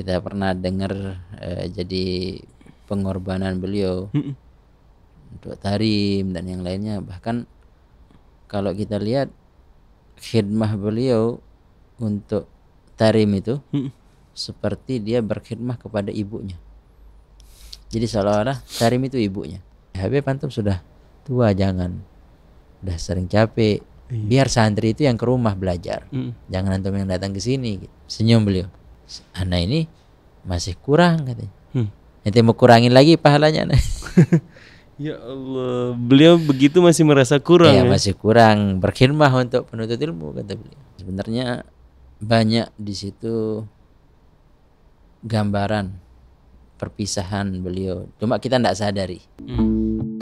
kita pernah dengar uh, jadi pengorbanan beliau untuk Tarim dan yang lainnya bahkan kalau kita lihat khidmah beliau untuk Tarim itu seperti dia berkhidmah kepada ibunya jadi seolah-olah Tarim itu ibunya Habib Pantum sudah tua jangan udah sering capek iya. biar santri itu yang ke rumah belajar jangan antum yang datang ke sini gitu. senyum beliau anak ini masih kurang katanya. Hmm. Nanti mau kurangin lagi pahalanya. ya Allah, beliau begitu masih merasa kurang. Ya, ya? masih kurang. Berkhidmah untuk penuntut ilmu kata beliau. Sebenarnya banyak di situ gambaran perpisahan beliau. Cuma kita tidak sadari. Hmm.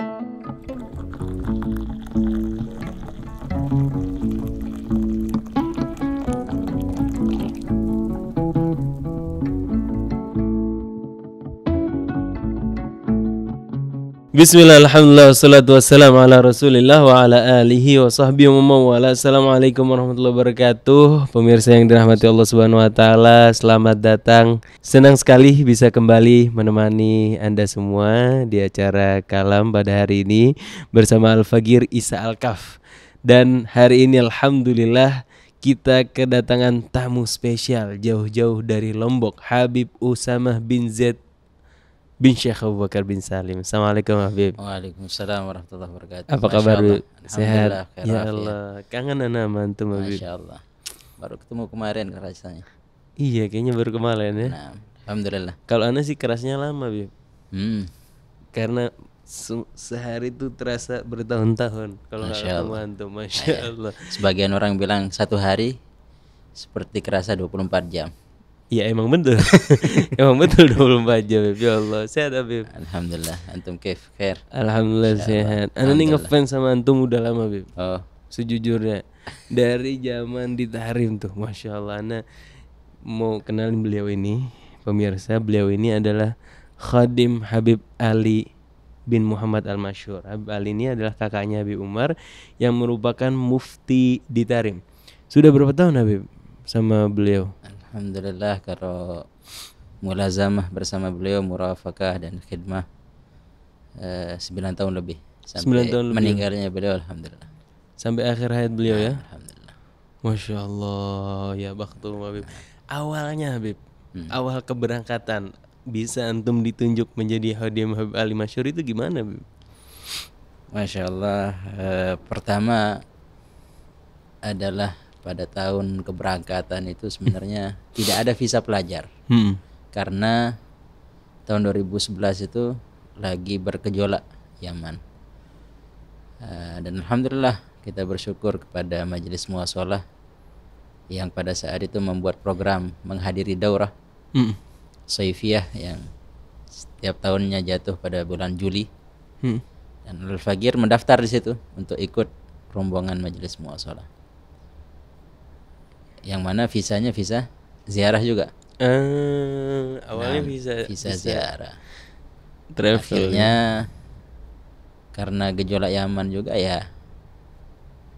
Bismillahirrahmanirrahim. ala Rasulillah wa ala alihi wa sahbihi wa Assalamualaikum warahmatullahi wabarakatuh. Pemirsa yang dirahmati Allah Subhanahu wa taala, selamat datang. Senang sekali bisa kembali menemani Anda semua di acara Kalam pada hari ini bersama Al Fagir Isa Al Kaf. Dan hari ini alhamdulillah kita kedatangan tamu spesial jauh-jauh dari Lombok, Habib Usamah bin Zaid bin Syekh Abu Bakar bin Salim. Assalamualaikum Habib. Waalaikumsalam warahmatullahi wabarakatuh. Apa kabar? Allah. Sehat. Ya Allah, kangen anak mantu, Habib. Masya Allah. Baru ketemu kemarin kan rasanya. Iya, kayaknya baru kemarin ya. Nah, alhamdulillah. Kalau anak sih kerasnya lama, Habib. Hmm. Karena se sehari itu terasa bertahun-tahun kalau Masya Allah. Mantu, Masya iya. Allah. Sebagian orang bilang satu hari seperti kerasa 24 jam. Iya emang betul. emang betul 24 jam Ya Allah, sehat Beb. Alhamdulillah, antum kef khair. Alhamdulillah sehat. anda nih ngefans sama antum udah lama Beb. Oh. Sejujurnya dari zaman di Tahrim tuh, masya Allah. Ana mau kenalin beliau ini, pemirsa. Beliau ini adalah Khadim Habib Ali bin Muhammad Al Mashur Habib Ali ini adalah kakaknya Habib Umar yang merupakan mufti di Tarim. Sudah berapa tahun Habib sama beliau? Alhamdulillah karo mulazamah bersama beliau murafakah dan khidmah eh, sembilan tahun lebih sampai tahun meninggalnya lebih. beliau alhamdulillah. Sampai akhir hayat beliau ya. Alhamdulillah. Masya Allah ya baktul Habib. Awalnya Habib, hmm. awal keberangkatan bisa antum ditunjuk menjadi hadiah Habib Ali Masyur itu gimana Habib? Masya Allah, eh, pertama adalah pada tahun keberangkatan itu sebenarnya tidak ada visa pelajar hmm. karena tahun 2011 itu lagi berkejolak Yaman uh, dan alhamdulillah kita bersyukur kepada Majelis Muasalah yang pada saat itu membuat program menghadiri daurah hmm. Saifiyah yang setiap tahunnya jatuh pada bulan Juli hmm. dan Al Fagir mendaftar di situ untuk ikut rombongan Majelis Muasalah yang mana visanya visa ziarah juga uh, awalnya nah, visa, visa visa ziarah travelnya karena gejolak Yaman juga ya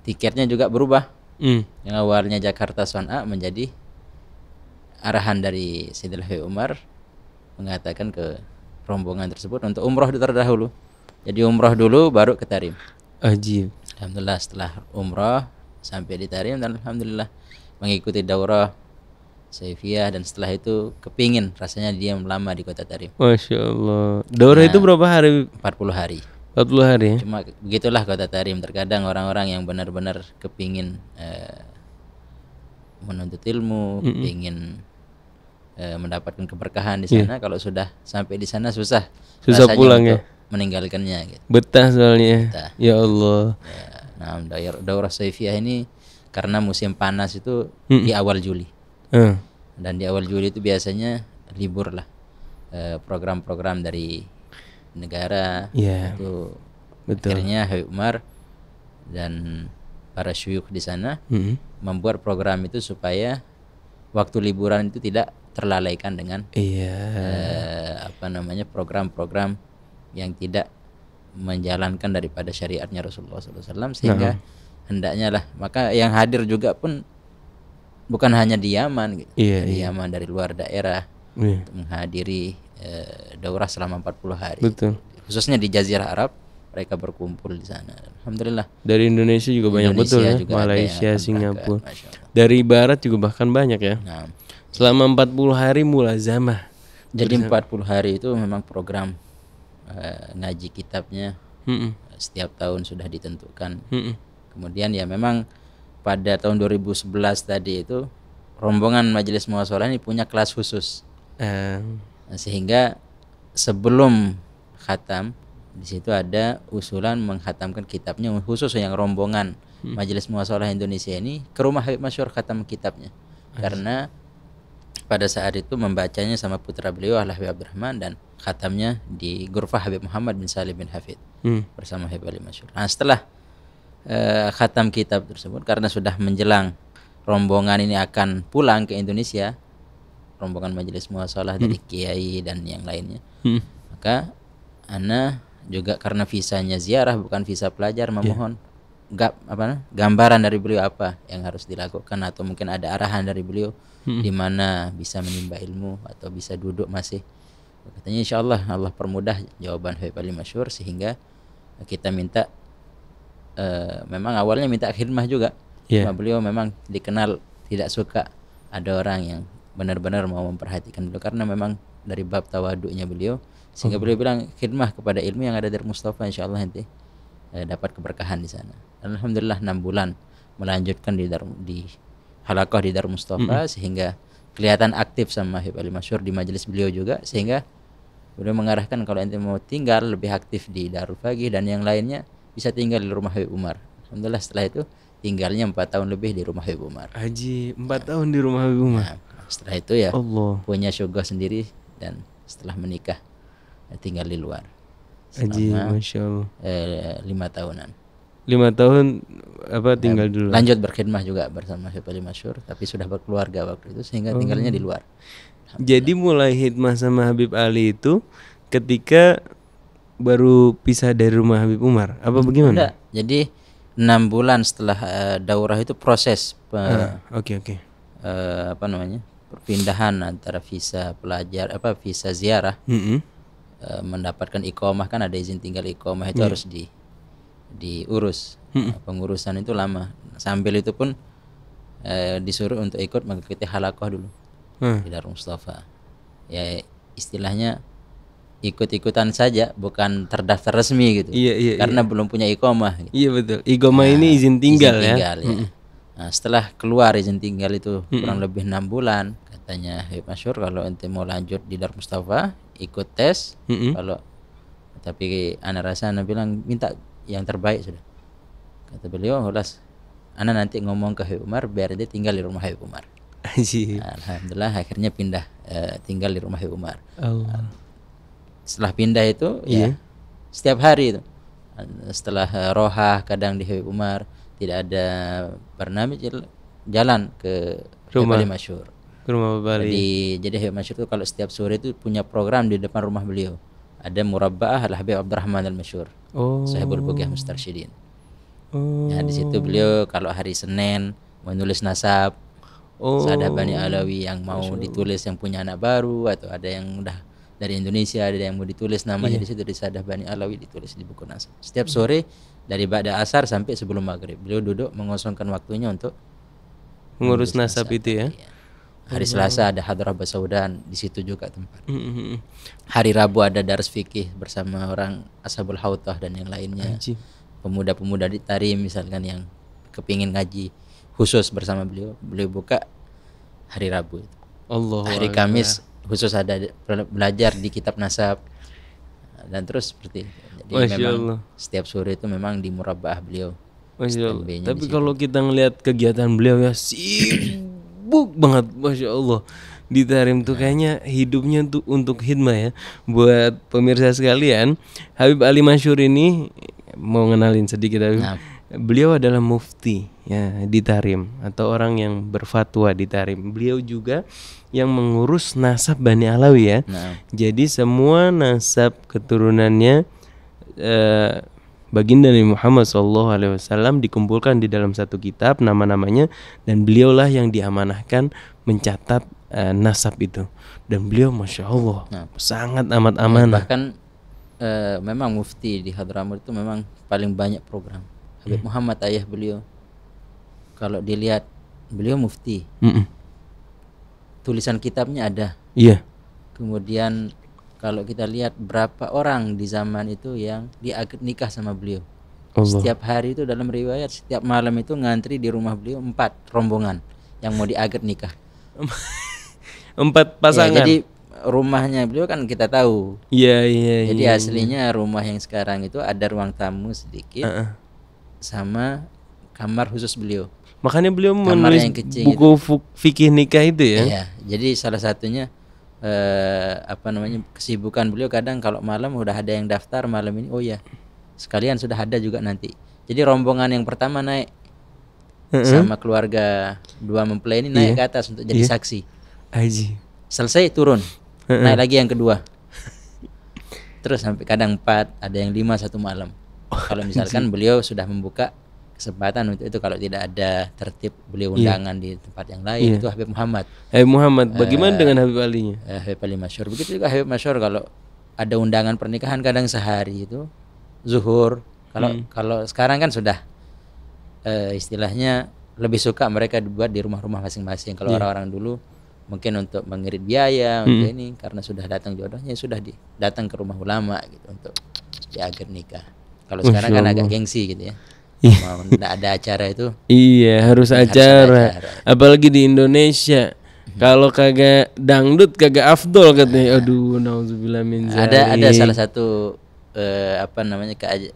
tiketnya juga berubah mm. yang awalnya Jakarta Sana A menjadi arahan dari Sayyidil Umar mengatakan ke rombongan tersebut untuk umroh terdahulu jadi umroh dulu baru ke Tarim Ajib. Alhamdulillah setelah umroh sampai di Tarim dan alhamdulillah mengikuti daurah Saifiyah dan setelah itu kepingin rasanya dia lama di kota Tarim. Masya Allah. Daurah nah, itu berapa hari? 40 hari. 40 hari. Ya? Cuma begitulah kota Tarim. Terkadang orang-orang yang benar-benar kepingin eh, menuntut ilmu, mm -mm. ingin eh, mendapatkan keberkahan di sana. Yeah. Kalau sudah sampai di sana susah. Susah pulang ya. Meninggalkannya. Gitu. Betah soalnya. Ya? Betah. Ya Allah. Ya, nah, daurah Saifiyah ini karena musim panas itu hmm. di awal Juli hmm. dan di awal Juli itu biasanya libur lah eh, program-program dari negara yeah. itu Betul. akhirnya Habib Umar dan para syuyuk di sana hmm. membuat program itu supaya waktu liburan itu tidak terlalaikan dengan yeah. Iya. uh, apa namanya program-program yang tidak menjalankan daripada syariatnya Rasulullah SAW sehingga nah hendaknya lah maka yang hadir juga pun bukan hanya diaman gitu. Iya, diaman iya. dari luar daerah iya. menghadiri e, daurah selama 40 hari. Betul. Khususnya di Jazirah Arab mereka berkumpul di sana. Alhamdulillah. Dari Indonesia juga Indonesia banyak betul ya, juga Malaysia, Singapura. Dari barat juga bahkan banyak ya. Nah. Selama 40 hari mula zama Jadi Bersama. 40 hari itu memang program e, ngaji kitabnya. Mm -mm. Setiap tahun sudah ditentukan. Mm -mm kemudian ya memang pada tahun 2011 tadi itu rombongan majelis muasalah ini punya kelas khusus uh. sehingga sebelum khatam di situ ada usulan menghatamkan kitabnya khusus yang rombongan hmm. majelis muasalah Indonesia ini ke rumah Habib Masyur khatam kitabnya karena pada saat itu membacanya sama putra beliau Allah Habib Abdurrahman dan khatamnya di Gurfa Habib Muhammad bin Salim bin Hafid hmm. bersama Habib Ali Masyur. Nah, setelah eh, khatam kitab tersebut karena sudah menjelang rombongan ini akan pulang ke Indonesia rombongan majelis muasalah hmm. dari kiai dan yang lainnya hmm. maka ana juga karena visanya ziarah bukan visa pelajar iya. memohon yeah. Gap, apa gambaran dari beliau apa yang harus dilakukan atau mungkin ada arahan dari beliau hmm. di mana bisa menimba ilmu atau bisa duduk masih katanya insyaallah Allah Allah permudah jawaban Habib Ali Masyur sehingga kita minta uh, memang awalnya minta khidmah juga yeah. cuma iya. beliau memang dikenal tidak suka ada orang yang benar-benar mau memperhatikan beliau karena memang dari bab tawaduknya beliau sehingga oh. beliau bilang khidmah kepada ilmu yang ada dari Mustafa insya Allah nanti eh, dapat keberkahan di sana Dan alhamdulillah enam bulan melanjutkan di dar di halakoh di dar Mustafa mm -hmm. sehingga kelihatan aktif sama Habib Ali Masyur di majelis beliau juga sehingga beliau mengarahkan kalau ente mau tinggal lebih aktif di Darul Fagih dan yang lainnya bisa tinggal di rumah Habib Umar alhamdulillah setelah itu tinggalnya empat tahun lebih di rumah Habib Umar Haji empat nah, tahun di rumah Habib Umar nah, setelah itu ya Allah. punya syurga sendiri dan setelah menikah ya tinggal di luar selama Haji, Masya Allah. Eh, lima tahunan lima tahun apa tinggal dulu lanjut berkhidmah juga bersama Habib Ali Masyur tapi sudah berkeluarga waktu itu sehingga tinggalnya oh. di luar jadi mulai hikmah sama Habib Ali itu ketika baru pisah dari rumah Habib Umar? Apa bagaimana? Tidak. Jadi enam bulan setelah uh, daurah itu proses. Ah, oke uh, oke. Okay, okay. uh, eh, apa namanya? Perpindahan antara visa pelajar apa visa ziarah mm -hmm. uh, mendapatkan ikomah kan ada izin tinggal ikomah itu yeah. harus di diurus. Mm -hmm. Pengurusan itu lama. Sambil itu pun uh, disuruh untuk ikut mengikuti halakoh dulu mm. di Darul Mustafa. Ya istilahnya ikut-ikutan saja, bukan terdaftar resmi gitu. Iya iya. Karena iya. belum punya ikoma Gitu. Iya betul. ikoma nah, ini izin tinggal izin ya. Tinggal, ya. Mm Nah, setelah keluar izin tinggal itu kurang lebih enam bulan, katanya Habib Masyur kalau ente mau lanjut di Dar Mustafa ikut tes, -hmm. kalau tapi anak rasa anak bilang minta yang terbaik sudah. Kata beliau, "Ulas, anak nanti ngomong ke Habib Umar biar dia tinggal di rumah Habib Umar." Alhamdulillah akhirnya pindah eh, tinggal di rumah Habib Umar. Oh setelah pindah itu yeah. ya iya. setiap hari itu setelah uh, rohah kadang di Habib Umar tidak ada bernama jalan ke rumah Bali Masyur ke rumah Bali jadi, jadi Habib Masyur itu kalau setiap sore itu punya program di depan rumah beliau ada murabba'ah al Habib Abdurrahman al Masyur oh. sahibul Bukiah Mustarsyidin oh. Ya, nah di situ oh. beliau kalau hari Senin menulis nasab oh. Bani Alawi yang mau ditulis yang punya anak baru atau ada yang udah dari Indonesia ada yang mau ditulis namanya yeah. di situ di Sadah Bani Alawi ditulis di buku nasab. Setiap sore dari Ba'da Asar sampai sebelum Maghrib beliau duduk mengosongkan waktunya untuk mengurus nasab, nasab itu ya. ya. Hari oh. Selasa ada hadrah basaudan di situ juga tempat. Hmm, hmm, hmm. Hari Rabu ada dars fikih bersama orang Ashabul Hautah dan yang lainnya. Pemuda-pemuda di Tarim misalkan yang kepingin ngaji khusus bersama beliau, beliau buka hari Rabu. itu. Allah. Hari Kamis khusus ada belajar di kitab nasab dan terus seperti Jadi Masya memang Allah. setiap sore itu memang di murabbah beliau. Masya Allah. Tapi kalau kita ngelihat kegiatan beliau ya sibuk banget, masya Allah. Di Tarim tuh kayaknya hidupnya tuh untuk hidmah ya. Buat pemirsa sekalian, Habib Ali Mansur ini mau ngenalin sedikit Habib. Nah Beliau adalah mufti ya di Tarim atau orang yang berfatwa di Tarim. Beliau juga yang mengurus nasab Bani Alawi ya. Nah. Jadi semua nasab keturunannya eh, baginda Nabi Muhammad Shallallahu Alaihi Wasallam dikumpulkan di dalam satu kitab nama-namanya dan beliaulah yang diamanahkan mencatat eh, nasab itu dan beliau masya Allah nah. sangat amat amanah bahkan eh, memang mufti di Hadramur itu memang paling banyak program Habib hmm. Muhammad ayah beliau kalau dilihat beliau mufti hmm. tulisan kitabnya ada iya yeah. kemudian kalau kita lihat berapa orang di zaman itu yang diakad nikah sama beliau Allah. setiap hari itu dalam riwayat setiap malam itu ngantri di rumah beliau empat rombongan yang mau diakad nikah empat ya, pasangan ya, jadi rumahnya beliau kan kita tahu. Iya yeah, iya. Yeah, jadi yeah, iya. aslinya rumah yang sekarang itu ada ruang tamu sedikit. Uh -uh sama kamar khusus beliau. Makanya beliau kamar menulis yang kecil buku gitu. fikih nikah itu ya. Iya, jadi salah satunya eh, apa namanya kesibukan beliau kadang kalau malam udah ada yang daftar malam ini oh ya sekalian sudah ada juga nanti. Jadi rombongan yang pertama naik mm -hmm. sama keluarga dua mempelai ini naik yeah. ke atas untuk jadi yeah. saksi. Aji. Selesai turun. Mm -hmm. Naik lagi yang kedua. Terus sampai kadang empat, ada yang lima satu malam. Kalau misalkan beliau sudah membuka kesempatan untuk itu kalau tidak ada tertib beliau iya. undangan yeah. di tempat yang lain yeah. itu Habib Muhammad. Habib Muhammad, bagaimana uh, dengan Habib ali Uh, Habib Ali Masyur. Begitu juga Habib Masyur kalau ada undangan pernikahan kadang sehari itu zuhur. Kalau hmm. kalau sekarang kan sudah uh, istilahnya lebih suka mereka dibuat di rumah-rumah masing-masing. Kalau yeah. orang-orang dulu mungkin untuk mengirit biaya hmm. untuk ini karena sudah datang jodohnya sudah di, datang ke rumah ulama gitu untuk diakhir nikah. Kalau sekarang kan agak gengsi gitu ya. Iya. ada acara itu. Iya, harus acara. Harus acara. Apalagi di Indonesia. Mhm. Kalau kagak dangdut kagak afdol katanya. Iya. Aduh, nauzubillah min Ada ada salah satu uh, apa namanya keaj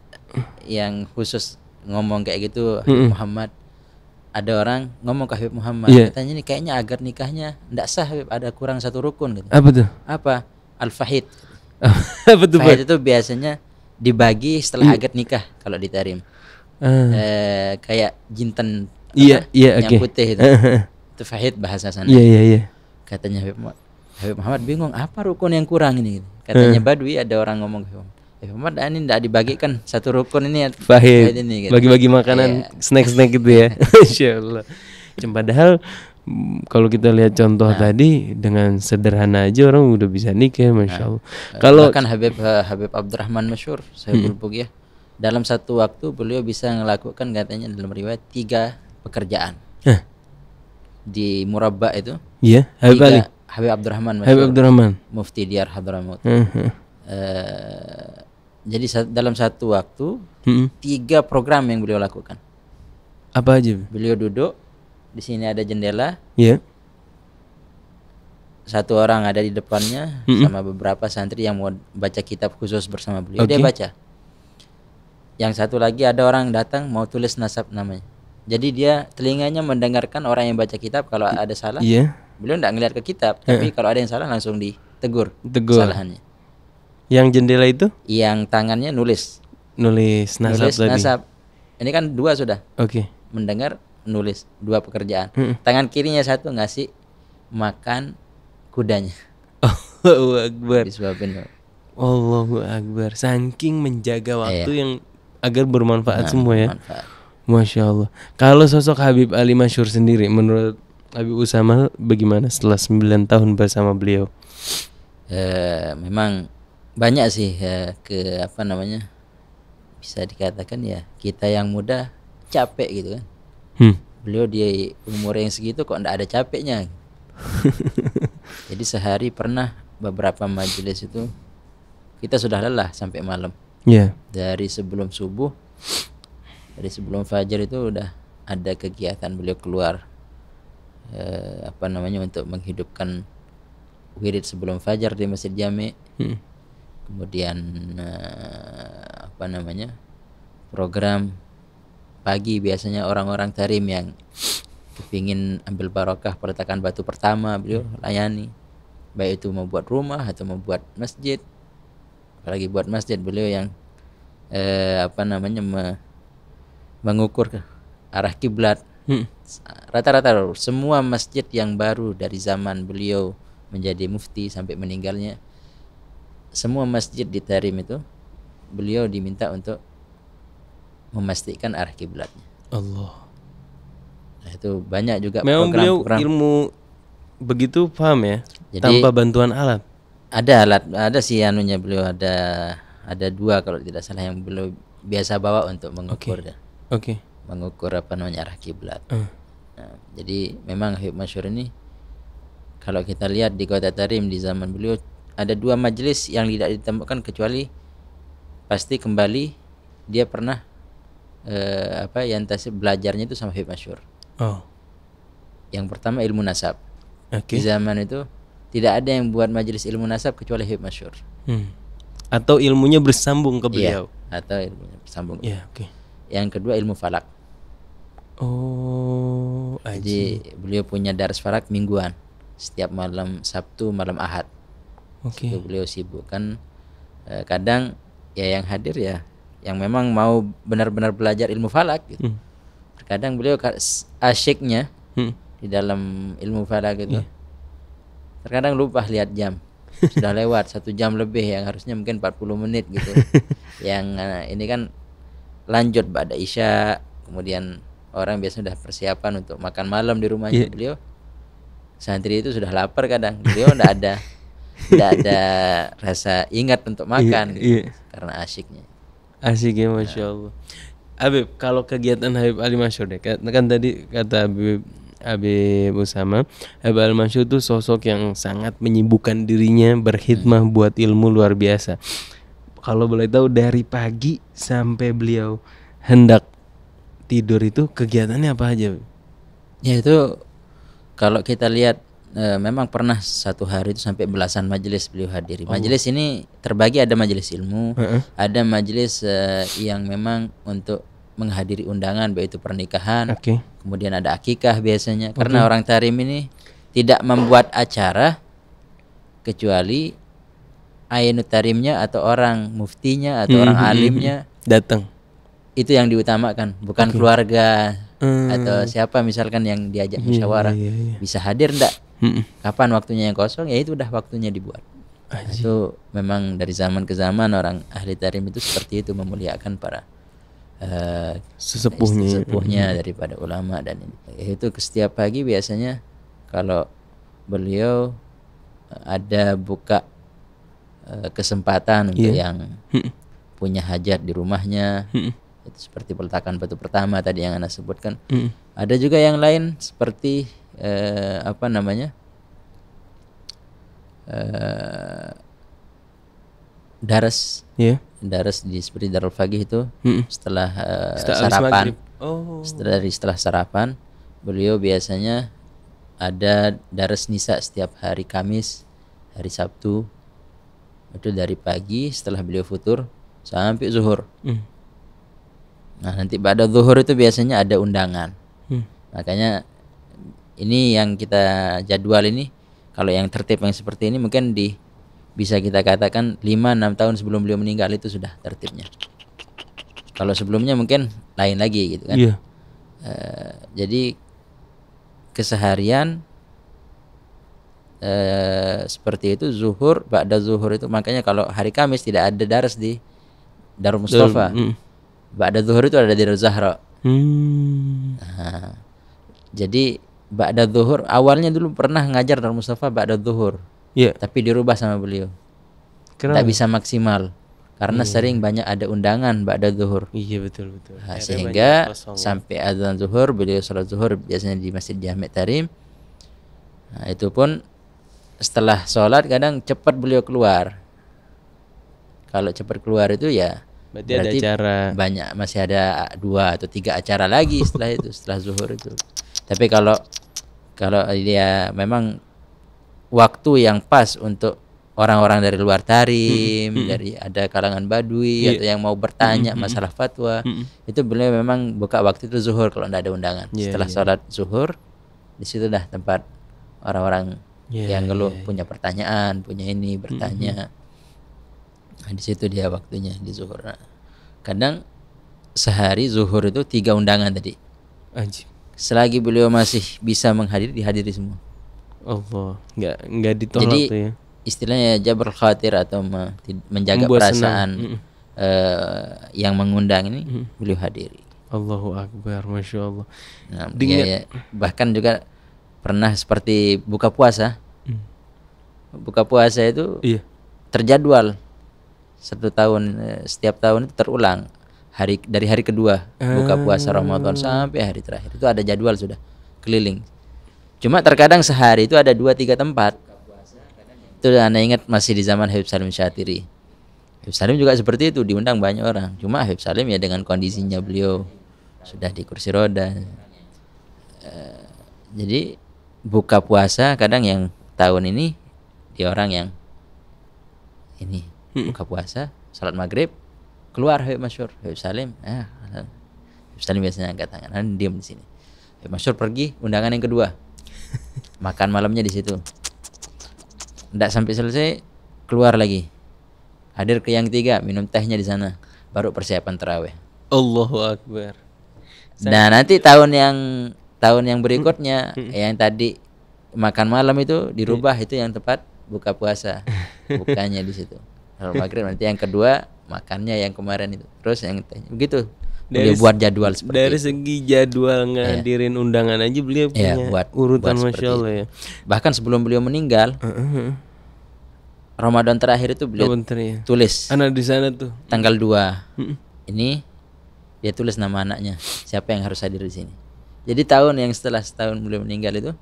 yang khusus ngomong kayak gitu mm hmm Muhammad ada orang ngomong ke Habib Muhammad yeah. katanya nih kayaknya agar nikahnya ndak sah Habib ada kurang satu rukun gitu. Apa tuh? Apa? Al-Fahid. apa tuh? Fahid itu biasanya dibagi setelah iya. agak nikah kalau di Tarim. Uh. Uh, kayak jinten iya iya yang okay. putih itu. itu fahid bahasa sana. Iya yeah, iya yeah, iya. Yeah. Katanya Habib Muhammad, Habib Muhammad bingung apa rukun yang kurang ini. Katanya uh. Badui ada orang ngomong Habib Muhammad. Ah, ini tidak dibagikan satu rukun ini fahid. ini, gitu. Bagi-bagi makanan iya. snack-snack gitu ya. Insyaallah. Cuma padahal kalau kita lihat contoh nah. tadi dengan sederhana aja orang udah bisa nikah nah. masya allah eh, kalau kan Habib eh, Habib Abdurrahman Masyur saya hmm. ya dalam satu waktu beliau bisa melakukan katanya dalam riwayat tiga pekerjaan di Murabba itu iya yeah. Habib Ali Habib Abdurrahman Masyur, Habib Abdurrahman Mufti Diyar Hadramaut uh -huh. uh, jadi dalam satu waktu hmm. tiga program yang beliau lakukan apa aja beliau duduk di sini ada jendela. Iya. Yeah. Satu orang ada di depannya mm -hmm. sama beberapa santri yang mau baca kitab khusus bersama beliau. Okay. Dia baca. Yang satu lagi ada orang datang mau tulis nasab namanya. Jadi dia telinganya mendengarkan orang yang baca kitab kalau ada salah. Iya. Yeah. Beliau tidak ngelihat ke kitab, tapi kalau ada yang salah langsung ditegur. Tegur. Kesalahannya. Yang jendela itu? Yang tangannya nulis. Nulis nasab nulis, tadi. Ini kan dua sudah. Oke. Okay. Mendengar nulis dua pekerjaan hmm. tangan kirinya satu ngasih makan kudanya Allahu Akbar Allahu Akbar saking menjaga iya. waktu iya. yang agar bermanfaat nah, semua ya Bermanfaat. Masya Allah kalau sosok Habib Ali Masyur sendiri menurut Habib Usama bagaimana setelah 9 tahun bersama beliau e, memang banyak sih e, ke apa namanya bisa dikatakan ya kita yang muda capek gitu kan hmm. beliau dia umur yang segitu kok ndak ada capeknya jadi sehari pernah beberapa majelis itu kita sudah lelah sampai malam yeah. dari sebelum subuh dari sebelum fajar itu udah ada kegiatan beliau keluar eh, apa namanya untuk menghidupkan wirid sebelum fajar di masjid jami hmm. kemudian eh, apa namanya program pagi biasanya orang-orang tarim yang ingin ambil barokah peletakan batu pertama beliau hmm. layani baik itu membuat rumah atau membuat masjid apalagi buat masjid beliau yang eh, apa namanya me, mengukur arah kiblat hmm. rata-rata hmm. semua masjid yang baru dari zaman beliau menjadi mufti sampai meninggalnya semua masjid di Tarim itu beliau diminta untuk memastikan arah kiblatnya. Allah. Nah, itu banyak juga Memang program, program. ilmu begitu paham ya Jadi, tanpa bantuan alat. Ada alat, ada sih anunya beliau ada ada dua kalau tidak salah yang beliau biasa bawa untuk mengukur okay. Oke. Okay. Mengukur apa namanya arah kiblat. Uh. Nah, jadi memang Habib Masyur ini kalau kita lihat di kota Tarim di zaman beliau ada dua majelis yang tidak ditemukan kecuali pasti kembali dia pernah eh, apa yang tasib belajarnya itu sama Habib Masyur. Oh. Yang pertama ilmu nasab. Okay. Di zaman itu tidak ada yang buat majelis ilmu nasab kecuali Habib Masyur. Hmm. Atau ilmunya bersambung ke iya, beliau. Iya, atau ilmunya bersambung. Iya, yeah, oke. Okay. Yang kedua ilmu falak. Oh, aji. Jadi beliau punya daras falak mingguan setiap malam Sabtu, malam Ahad. Oke. Okay. beliau sibuk kan eh, kadang ya yang hadir ya yang memang mau benar-benar belajar ilmu falak gitu. Hmm. Terkadang beliau asyiknya hmm. di dalam ilmu falak gitu. Yeah. Terkadang lupa lihat jam. Sudah lewat satu jam lebih yang harusnya mungkin 40 menit gitu. yang uh, ini kan lanjut pada Isya, kemudian orang biasa sudah persiapan untuk makan malam di rumahnya yeah. beliau. Santri itu sudah lapar kadang. Beliau tidak ada tidak ada rasa ingat untuk makan yeah, gitu, yeah. karena asyiknya. Asik ya iya. Masya Allah Habib, kalau kegiatan Habib Ali Masyur deh Kan tadi kata Habib Habib Usama Habib Ali Masyur itu sosok yang sangat menyibukkan dirinya Berkhidmah hmm. buat ilmu luar biasa Kalau boleh tahu dari pagi sampai beliau hendak tidur itu kegiatannya apa aja? Ya itu kalau kita lihat e, memang pernah satu hari itu sampai belasan majelis beliau hadiri. Oh. Majelis oh. ini terbagi ada majelis ilmu, uh -uh. ada majelis e, yang memang untuk menghadiri undangan yaitu itu pernikahan, okay. kemudian ada akikah biasanya. Okay. Karena orang Tarim ini tidak membuat acara kecuali ayat tarimnya atau orang muftinya atau -hmm. orang alimnya datang itu yang diutamakan bukan okay. keluarga eh. atau siapa misalkan yang diajak iya, musyawarah yeah, yeah, yeah. bisa hadir enggak mm kapan waktunya yang kosong ya itu udah waktunya dibuat nah, itu memang dari zaman ke zaman orang ahli tarim itu seperti itu memuliakan para uh, sesepuhnya sesepuhnya daripada ulama dan itu itu setiap pagi biasanya kalau beliau eh, ada buka uh, kesempatan yeah. untuk iya. yang punya hajat di rumahnya itu seperti peletakan batu pertama tadi yang anda sebutkan ada juga yang lain seperti eh, apa namanya eh, daras yeah. daras di seperti darul fagih itu hmm. setelah eh, setelah sarapan oh. setelah dari setelah sarapan beliau biasanya ada daras nisa setiap hari kamis hari sabtu itu dari pagi setelah beliau futur sampai zuhur hmm. nah nanti pada zuhur itu biasanya ada undangan hmm. makanya ini yang kita jadwal ini kalau yang tertib yang seperti ini mungkin di bisa kita katakan 5-6 tahun sebelum beliau meninggal itu sudah tertibnya kalau sebelumnya mungkin lain lagi gitu kan yeah. Iya. uh, jadi keseharian uh, seperti itu zuhur ba'da zuhur itu makanya kalau hari Kamis tidak ada daras di Darul Mustafa mm. ba'da zuhur itu ada di Darul Zahra hmm. nah, jadi Ba'da Zuhur. Awalnya dulu pernah ngajar dalam Mustafa Ba'da Zuhur. Yeah. Tapi dirubah sama beliau. Kenapa? Tak bisa maksimal karena yeah. sering banyak ada undangan Ba'da Zuhur. Iya betul betul. Nah, sehingga sampai azan Zuhur beliau sholat Zuhur biasanya di Masjid Jami' Tarim. Nah, itu pun setelah sholat kadang cepat beliau keluar. Kalau cepat keluar itu ya Berarti, berarti ada acara banyak masih ada dua atau tiga acara lagi setelah itu setelah zuhur itu. Tapi kalau kalau dia memang waktu yang pas untuk orang-orang dari luar Tarim, mm -hmm. dari ada kalangan Badui yeah. atau yang mau bertanya mm -hmm. masalah hmm. fatwa, mm -hmm. itu beliau memang buka waktu itu zuhur kalau tidak ada undangan. Yeah, Setelah yeah. sholat zuhur, di situ dah tempat orang-orang yeah, yang iya, ngeluh yeah, yeah. punya pertanyaan, punya ini hmm, bertanya. Mm -hmm. nah, di situ dia waktunya di zuhur. Nah, kadang sehari zuhur itu tiga undangan tadi selagi beliau masih bisa menghadiri dihadiri semua. Allah, nggak nggak ditolak Jadi, tuh ya. Istilahnya jabr khatir atau menjaga Membuat perasaan senang. Uh, yang mengundang ini mm. beliau hadiri. Allahu akbar, masya Allah. Nah, Dengan... Ya, ya, bahkan juga pernah seperti buka puasa. Mm. Buka puasa itu iya. terjadwal satu tahun eh, setiap tahun itu terulang hari dari hari kedua buka puasa ah. Ramadan sampai hari terakhir itu ada jadwal sudah keliling. Cuma terkadang sehari itu ada dua tiga tempat. Itu anda ingat masih di zaman Habib Salim Syatiri. Habib Salim juga seperti itu diundang banyak orang. Cuma Habib Salim ya dengan kondisinya beliau sudah di kursi roda. Eh, jadi buka puasa kadang yang tahun ini di orang yang ini hmm. buka puasa, salat maghrib, keluar Habib masyur Habib salim eh ah, Habib salim biasanya angkat tangan Han diam di sini Habib masyur pergi undangan yang kedua makan malamnya di situ tidak sampai selesai keluar lagi hadir ke yang ketiga minum tehnya di sana baru persiapan terawih Allahu Akbar Nah nanti tahun yang tahun yang berikutnya yang tadi makan malam itu dirubah iya. itu yang tepat buka puasa bukanya di situ. Kalau maghrib nanti yang kedua makannya yang kemarin itu. Terus yang begitu. Dari, buat jadwal seperti dari segi jadwal iya. ngadirin ya. undangan aja beliau iya, punya ya, buat, urutan buat masya Allah ya. Bahkan sebelum beliau meninggal, uh -huh. Ramadan terakhir itu beliau Bentri. Ya. tulis. Anak di sana tuh. Tanggal dua uh -huh. Ini dia tulis nama anaknya. Siapa yang harus hadir di sini? Jadi tahun yang setelah setahun beliau meninggal itu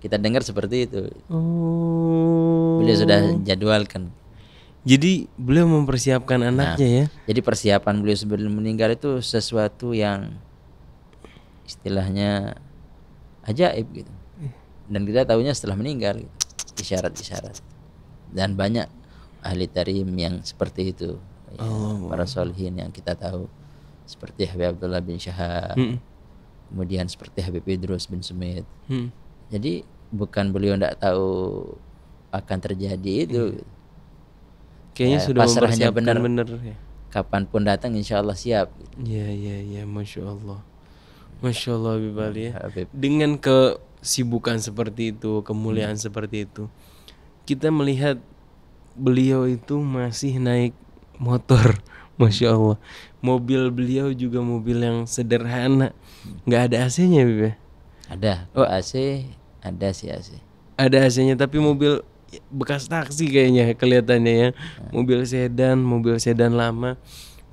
kita dengar seperti itu. Oh. Beliau sudah jadwalkan. Jadi beliau mempersiapkan nah, anaknya nah, ya. Jadi persiapan beliau sebelum meninggal itu sesuatu yang istilahnya ajaib gitu. Dan kita tahunya setelah meninggal gitu. Isyarat-isyarat. Dan banyak ahli tarim yang seperti itu. Ya, oh. Para solihin yang kita tahu seperti Habib Abdullah bin Syahab. Hmm. Kemudian seperti Habib Idrus bin Sumit. Hmm. Jadi bukan beliau tidak tahu akan terjadi itu. Hmm gitu. Kayaknya ya, sudah pasrahnya benar. benar ya. Kapanpun datang insya Allah siap. Ya ya ya, masya Allah, masya Allah Habib Ali ya. ya Habib. Dengan kesibukan seperti itu, kemuliaan hmm. seperti itu, kita melihat beliau itu masih naik motor, masya Allah. Mobil beliau juga mobil yang sederhana, nggak ada AC-nya Habib ya? Ada. Oh AC, ada sih AC. Ada AC-nya, tapi mobil bekas taksi kayaknya kelihatannya ya. Mobil sedan, mobil sedan lama.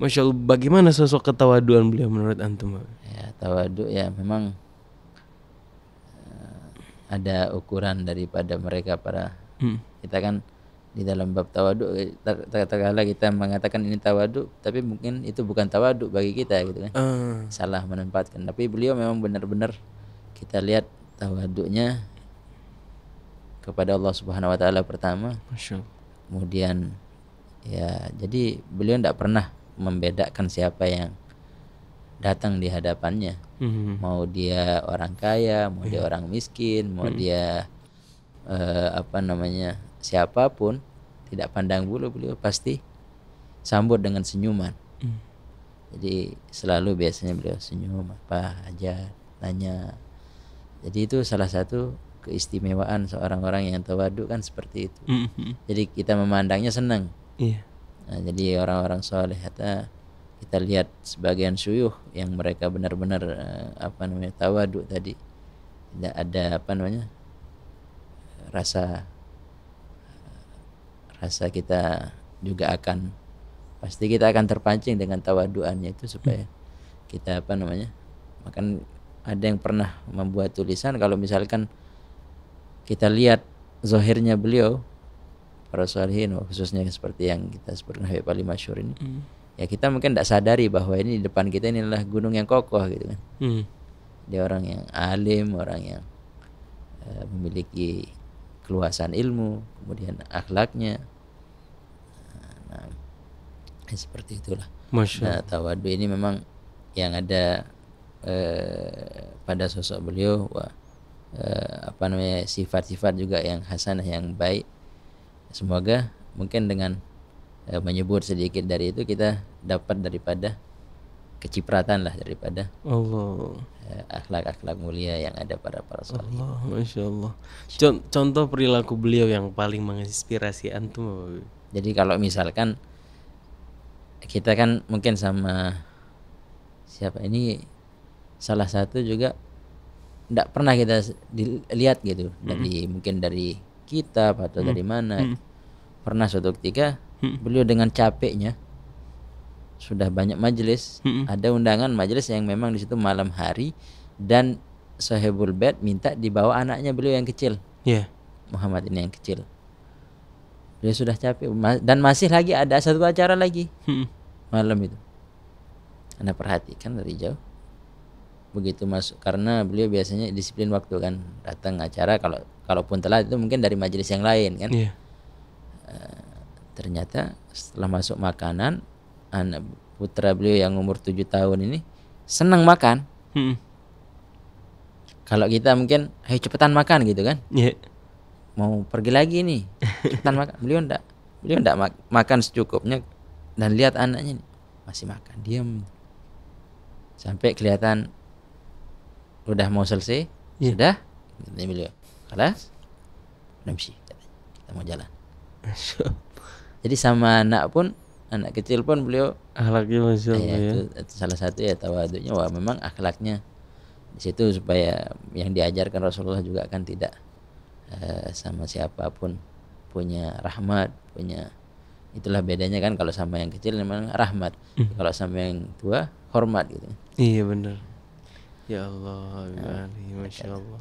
Masya Allah, bagaimana sosok ketawaduan beliau menurut antum? Ya, tawadu ya memang eh, ada ukuran daripada mereka para hmm. kita kan di dalam bab tawadu eh, terkala kita mengatakan ini tawadu tapi mungkin itu bukan tawadu bagi kita gitu kan uh. salah menempatkan tapi beliau memang benar-benar kita lihat tawaduknya kepada Allah Subhanahu wa taala pertama. Kemudian ya jadi beliau tidak pernah membedakan siapa yang datang di hadapannya. Mm-hmm. Mau dia orang kaya, mau yeah. dia iya. orang miskin, mau mm-hmm. dia uh, apa namanya? siapapun tidak pandang bulu beliau pasti sambut dengan senyuman. Mm. Jadi selalu biasanya beliau senyum apa aja tanya. Jadi itu salah satu keistimewaan seorang orang yang tawadu kan seperti itu. Mm -hmm. Jadi kita memandangnya senang. Yeah. Nah, jadi orang-orang soleh kata kita lihat sebagian suyuh yang mereka benar-benar eh, apa namanya tawadu tadi tidak ada apa namanya rasa eh, rasa kita juga akan pasti kita akan terpancing dengan tawaduannya itu supaya hmm. kita apa namanya makan ada yang pernah membuat tulisan kalau misalkan kita lihat zohirnya beliau para salihin khususnya seperti yang kita sebut Habib Ali Masyur ini hmm. ya kita mungkin tidak sadari bahwa ini di depan kita ini adalah gunung yang kokoh gitu kan hmm. dia orang yang alim orang yang uh, memiliki keluasan ilmu kemudian akhlaknya nah, nah ya seperti itulah Masya. nah tawadu ini memang yang ada uh, pada sosok beliau wah eh, apa namanya sifat-sifat juga yang hasanah yang baik semoga mungkin dengan eh, menyebut sedikit dari itu kita dapat daripada kecipratan lah daripada Allah eh, akhlak-akhlak mulia yang ada pada para salih. Allah, masya Allah. Contoh perilaku beliau yang paling menginspirasi antum. Jadi kalau misalkan kita kan mungkin sama siapa ini salah satu juga tidak pernah kita dilihat gitu hmm dari mungkin dari kita atau hmm dari mana hmm pernah suatu ketika hmm beliau dengan capeknya sudah banyak majelis hmm ada undangan majelis yang memang di situ malam hari dan sahibul bed minta dibawa anaknya beliau yang kecil yeah. Muhammad ini yang kecil beliau sudah capek dan masih lagi ada satu acara lagi hmm malam itu anda perhatikan dari jauh begitu masuk karena beliau biasanya disiplin waktu kan datang acara kalau kalaupun telat itu mungkin dari majelis yang lain kan yeah. Iya. uh, ternyata setelah masuk makanan anak putra beliau yang umur tujuh tahun ini senang makan hmm. kalau kita mungkin hei cepetan makan gitu kan yeah. mau pergi lagi nih cepetan makan beliau ndak beliau ndak mak makan secukupnya dan lihat anaknya nih, masih makan diam sampai kelihatan udah mau selesai yeah. sudah ini beliau kelas namsi kita mau jalan jadi sama anak pun anak kecil pun beliau akhlaknya masya iya, Allah ya, Itu, itu salah satu ya tawaduknya wah memang akhlaknya di situ supaya yang diajarkan Rasulullah juga kan tidak uh, sama siapapun punya rahmat punya itulah bedanya kan kalau sama yang kecil memang rahmat hmm. kalau sama yang tua hormat gitu iya benar Ya Allah, ya. Allah. Masya Allah.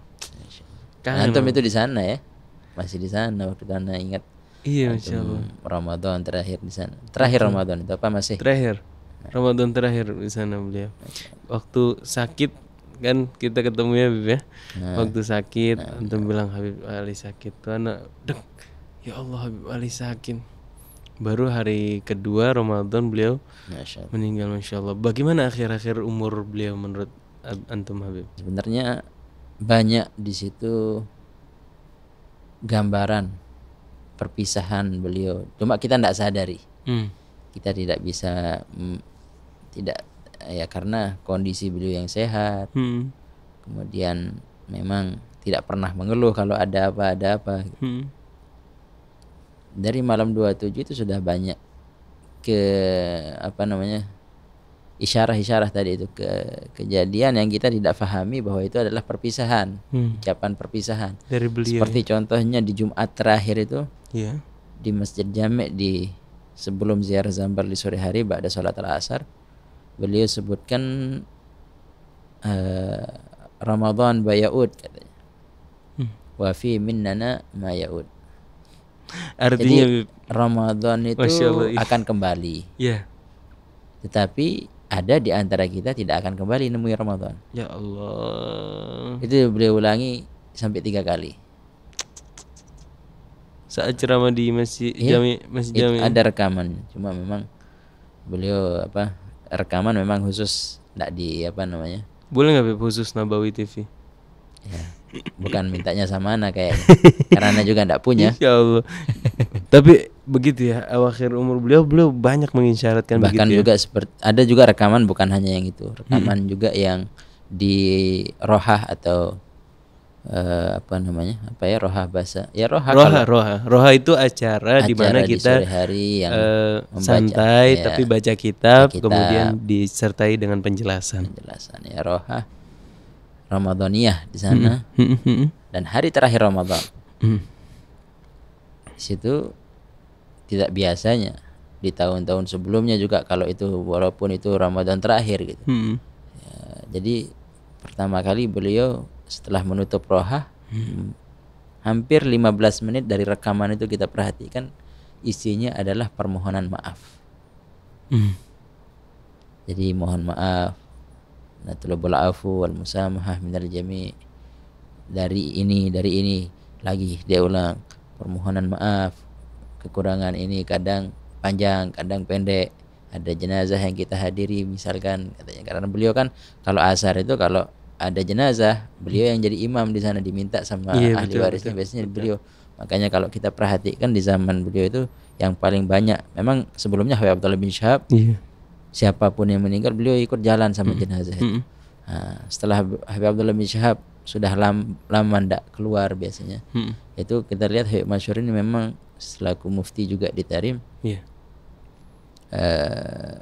Kan antum itu di sana ya? Masih di sana waktu karena ingat. Iya, masya Allah. Ramadan terakhir di sana. Terakhir Ramadan itu apa masih? Terakhir. Nah. Ramadan terakhir di sana beliau. Waktu sakit kan kita ketemu ya Bib ya. Nah, waktu sakit nah, antum nah. bilang Habib Ali sakit tuh anak dek. Ya Allah Habib Ali sakit. Baru hari kedua Ramadan beliau masya Allah. meninggal Masya Allah Bagaimana akhir-akhir umur beliau menurut antum Habib? Sebenarnya banyak di situ gambaran perpisahan beliau. Cuma kita tidak sadari. Hmm. Kita tidak bisa tidak ya karena kondisi beliau yang sehat. Hmm. Kemudian memang tidak pernah mengeluh kalau ada apa ada apa. Hmm. Dari malam 27 itu sudah banyak ke apa namanya? isyarah-isyarah tadi itu ke kejadian yang kita tidak fahami bahwa itu adalah perpisahan, hmm. ucapan perpisahan. Dari beliau. Ya. Seperti ya. contohnya di Jumat terakhir itu, yeah. di Masjid Jamek di sebelum ziarah zambar di sore hari, ada sholat al-asar, beliau sebutkan uh, Ramadan bayaud katanya. Hmm. minnana ma yaud. Artinya Jadi, Ramadan itu Allah, iya. akan kembali. Yeah. Tetapi ada di antara kita tidak akan kembali nemui Ramadan. Ya Allah. Itu beliau ulangi sampai tiga kali. Saat ceramah di masjid ya, Jami Masjid Jami. Ada rekaman, cuma memang beliau apa rekaman memang khusus tidak di apa namanya. Boleh nggak khusus Nabawi TV? Ya, bukan mintanya sama anak kayaknya. Karena juga tidak punya. Insya Allah. Tapi begitu ya akhir umur beliau beliau banyak mengisyaratkan bahkan begitu ya. juga ya. seperti ada juga rekaman bukan hanya yang itu hmm. rekaman hmm. juga yang di rohah atau uh, apa namanya apa ya rohah bahasa ya rohah rohah kalau, rohah rohah itu acara, acara di mana kita di hari yang uh, membaca, santai ya, tapi baca kitab, kemudian disertai dengan penjelasan penjelasan ya rohah ramadhaniyah di sana hmm. hmm. hmm. dan hari terakhir Ramadan hmm. di situ tidak biasanya di tahun-tahun sebelumnya juga kalau itu walaupun itu Ramadan terakhir gitu. Hmm. Ya, jadi pertama kali beliau setelah menutup rohah hmm. hampir 15 menit dari rekaman itu kita perhatikan isinya adalah permohonan maaf. Hmm. Jadi mohon maaf natulubul afu wal musamahah minar jami dari ini dari ini lagi dia ulang permohonan maaf kekurangan ini kadang panjang kadang pendek ada jenazah yang kita hadiri misalkan katanya karena beliau kan kalau asar itu kalau ada jenazah beliau yang jadi imam di sana diminta sama iya, ahli betul, warisnya betul, biasanya betul. beliau makanya kalau kita perhatikan di zaman beliau itu yang paling banyak memang sebelumnya Habib Abdullah bin Syahab iya. siapapun yang meninggal beliau ikut jalan sama mm -hmm. jenazah mm nah, setelah Habib Abdullah bin Syahab sudah lam, lama tidak keluar biasanya -hmm. itu kita lihat Habib Masyur ini memang selaku mufti juga di Tarim. Yeah. Iya. Uh,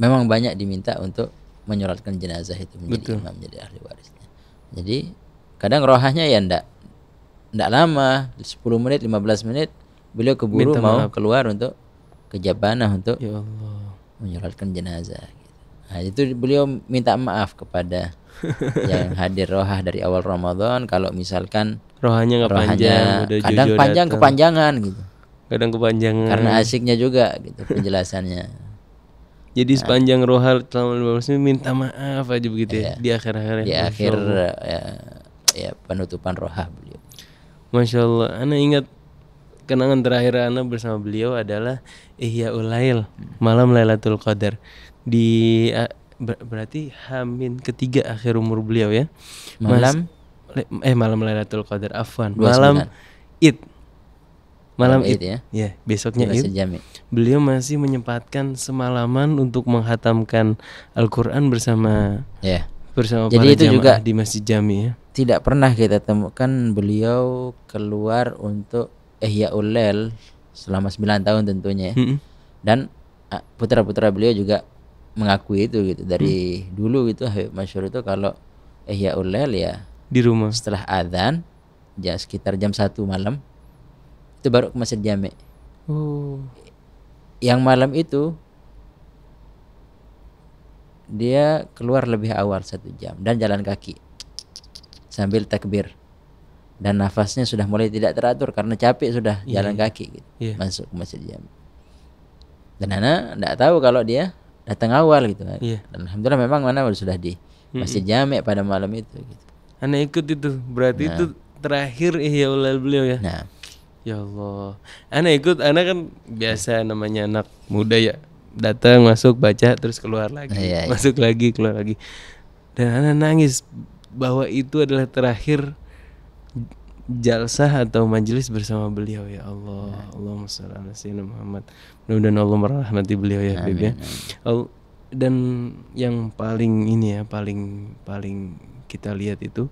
memang banyak diminta untuk menyuratkan jenazah itu menjadi Betul. imam menjadi ahli warisnya. Jadi kadang rohahnya ya ndak ndak lama 10 menit 15 menit beliau keburu Minta mau maaf. keluar untuk ke jabana untuk ya Allah. menyuratkan jenazah. Gitu. Nah, itu beliau minta maaf kepada yang hadir rohah dari awal Ramadan kalau misalkan rohahnya nggak panjang, kadang panjang kepanjangan gitu kadang kepanjangan karena asiknya juga gitu penjelasannya jadi nah. sepanjang rohal selama belas menit minta maaf aja begitu ya, iya. ya. di akhir akhir di akhir ya, ya penutupan roha beliau masya Allah Ana ingat kenangan terakhir Ana bersama beliau adalah Ihya Ulail hmm. malam Lailatul Qadar di ber berarti Hamin ketiga akhir umur beliau ya malam eh malam Lailatul Qadar afwan malam Id malam itu ya. ya besoknya ya. beliau masih menyempatkan semalaman untuk menghatamkan Al-Qur'an bersama ya bersama Jadi para itu juga di Masjid Jami ya. Tidak pernah kita temukan beliau keluar untuk Ihya Ulail selama 9 tahun tentunya ya. -hmm. Dan ah, putra-putra beliau juga mengakui itu gitu dari mm. dulu gitu Habib Masyur itu kalau Ihya Ulail ya di rumah setelah adzan ya sekitar jam satu malam itu baru ke masjid jamek, uh. Oh. yang malam itu dia keluar lebih awal satu jam dan jalan kaki sambil takbir dan nafasnya sudah mulai tidak teratur karena capek sudah yeah. jalan iya. kaki gitu yeah. masuk ke masjid jamek dan Ana tidak tahu kalau dia datang awal gitu kan. yeah. dan alhamdulillah memang mana baru sudah di masjid jamek pada malam itu gitu. Ana ikut itu berarti nah. itu terakhir ihya beliau ya nah Ya Allah. Ana ikut, ana kan biasa namanya anak muda ya. Datang, masuk, baca, terus keluar lagi. Iya, iya. Masuk lagi, keluar lagi. Dan ana nangis bahwa itu adalah terakhir jalsah atau majelis bersama beliau ya Allah. Ya. Allahumma shalli ala sayyidina Muhammad. Mudah-mudahan Allah merahmati beliau ya, Habib ya. Dan yang paling ini ya, paling paling kita lihat itu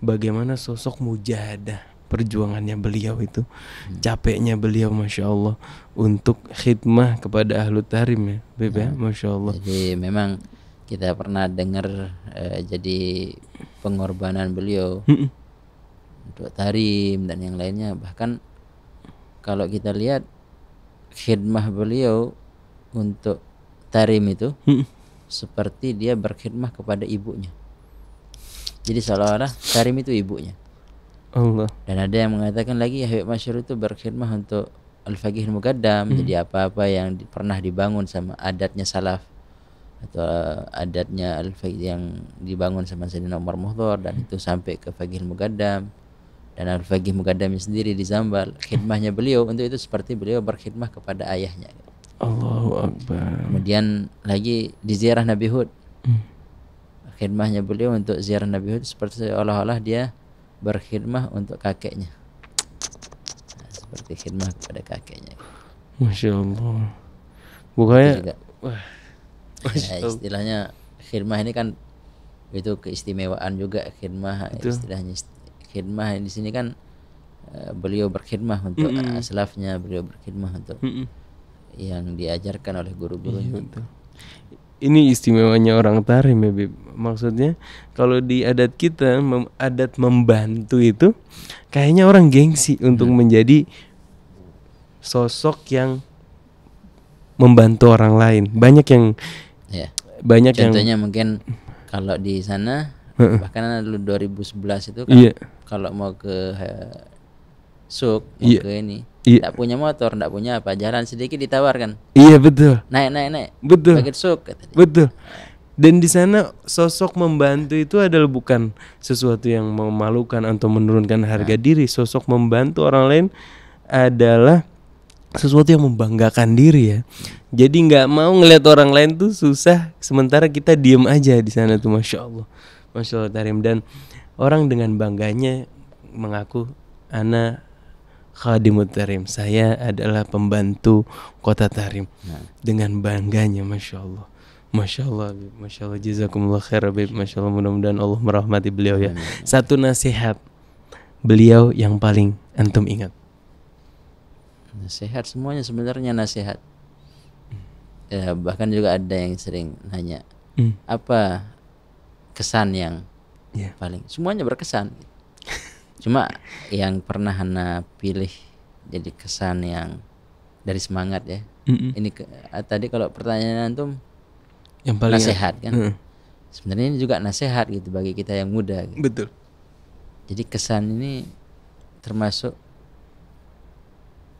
bagaimana sosok mujahadah perjuangannya beliau itu hmm. capeknya beliau masya Allah untuk khidmah kepada ahlu tarim ya Beb ya nah, masya Allah jadi memang kita pernah dengar eh, jadi pengorbanan beliau untuk tarim dan yang lainnya bahkan kalau kita lihat khidmah beliau untuk tarim itu hmm. seperti dia berkhidmah kepada ibunya jadi seolah-olah tarim itu ibunya Allah. Dan ada yang mengatakan lagi Habib Masyur itu berkhidmah untuk Al-Faqih Mukaddam. Hmm. Jadi apa-apa yang di, pernah dibangun sama adatnya salaf atau uh, adatnya Al-Faqih yang dibangun sama Sayyidina Umar Muhdhar dan hmm. itu sampai ke Faqih Mukaddam dan Al-Faqih Mukaddam sendiri di Zambal. Khidmahnya beliau untuk itu seperti beliau berkhidmah kepada ayahnya. Allahu Akbar. Kemudian lagi di ziarah Nabi Hud. Hmm. Khidmahnya beliau untuk ziarah Nabi Hud seperti seolah-olah dia berkhidmah untuk kakeknya nah, seperti khidmah kepada kakeknya masya allah bukannya ya, istilahnya khidmah ini kan itu keistimewaan juga khidmah itu. istilahnya khidmah di sini kan eh, beliau berkhidmah untuk mm -mm. aslafnya beliau berkhidmah untuk mm -mm. yang diajarkan oleh guru-gurunya iya, ini istimewanya orang Tarim ya Bib. Maksudnya kalau di adat kita mem adat membantu itu kayaknya orang gengsi untuk hmm. menjadi sosok yang membantu orang lain. Banyak yang ya. banyak Contohnya yang mungkin kalau di sana bahkan dulu 2011 itu kan yeah. kalau mau ke suk iya. ke ini Iya. Nggak punya motor, tak punya apa, jalan sedikit ditawarkan. Iya betul. Naik naik naik. Betul. bagi suk. Betul. Dan di sana sosok membantu itu adalah bukan sesuatu yang memalukan atau menurunkan harga nah. diri. Sosok membantu orang lain adalah sesuatu yang membanggakan diri ya. Jadi nggak mau ngelihat orang lain tuh susah, sementara kita diem aja di sana tuh, masya Allah, masya Allah Tarim dan orang dengan bangganya mengaku, anak khadimut Tarim. Saya adalah pembantu kota Tarim. Nah. Dengan bangganya, masya Allah. Masya Allah, Masya Allah, Jazakumullah khair, Habib. Masya Allah, mudah-mudahan Allah merahmati beliau ya. Satu nasihat beliau yang paling antum ingat. Nasihat semuanya sebenarnya nasihat. Ya, bahkan juga ada yang sering nanya hmm. apa kesan yang yeah. paling semuanya berkesan. Cuma yang pernah Hana pilih jadi kesan yang dari semangat ya. Mm-mm. Ini ke, ah, tadi kalau pertanyaan tuh yang paling nasihat ya? kan. Mm. Sebenarnya ini juga nasihat gitu bagi kita yang muda. Gitu. Betul. Jadi kesan ini termasuk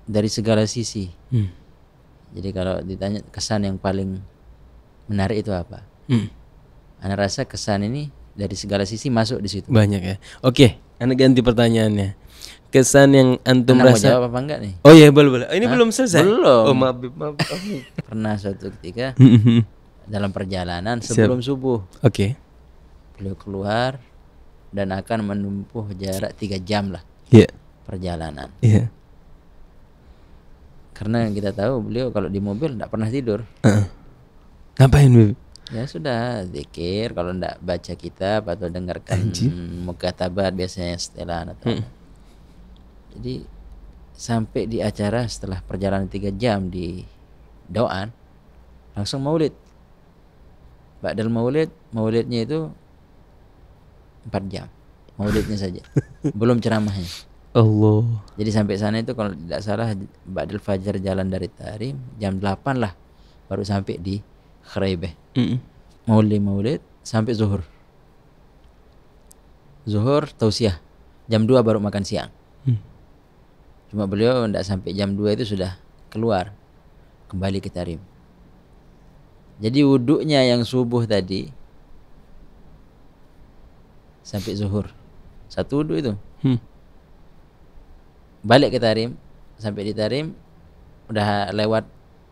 dari segala sisi. Mm. Jadi kalau ditanya kesan yang paling menarik itu apa? Mm. Ana rasa kesan ini dari segala sisi masuk di situ. Banyak ya. Oke, anda ganti pertanyaannya. Kesan yang antum rasa. Mau jawab apa enggak nih? Oh iya, boleh boleh. ini Hah? belum selesai. Belum. Oh, maaf, maaf. maaf. Pernah suatu ketika dalam perjalanan sebelum Siap. subuh. Oke. Okay. Beliau keluar dan akan menempuh jarak tiga jam lah. Iya. Yeah. Perjalanan. Iya. Yeah. Karena kita tahu beliau kalau di mobil tidak pernah tidur. Uh -uh. Ngapain, Bibi? ya sudah zikir kalau ndak baca kitab atau dengarkan muka tabat biasanya setelah atau hmm. jadi sampai di acara setelah perjalanan tiga jam di doan langsung maulid Ba'dal maulid maulidnya itu empat jam maulidnya saja belum ceramahnya Allah jadi sampai sana itu kalau tidak salah Ba'dal Fajar jalan dari Tarim jam 8 lah baru sampai di Khreibeh Mm. Maulid maulid sampai zuhur. Zuhur tausiah. Jam dua baru makan siang. Mm. Cuma beliau tidak sampai jam dua itu sudah keluar kembali ke Tarim. Jadi wuduknya yang subuh tadi sampai zuhur. Satu wuduk itu. Mm. Balik ke Tarim, sampai di Tarim udah lewat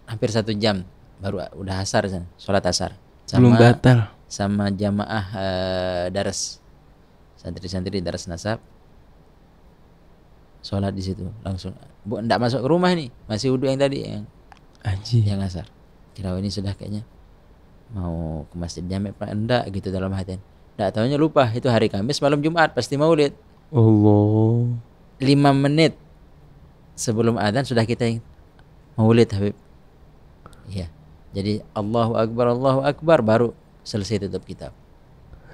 hampir satu jam baru udah asar sana, sholat asar. Sama, Belum batal. Sama jamaah uh, daras santri-santri daras nasab. Sholat di situ langsung. Bu, ndak masuk ke rumah nih, masih wudhu yang tadi yang Aji. yang asar. Kira ini sudah kayaknya mau ke masjid jamek pak enggak gitu dalam hati. Enggak tahunya lupa itu hari Kamis malam Jumat pasti mau maulid. Allah. Lima menit sebelum adzan sudah kita mau maulid Habib. Iya. Jadi Allahu Akbar, Allahu Akbar baru selesai tutup kitab.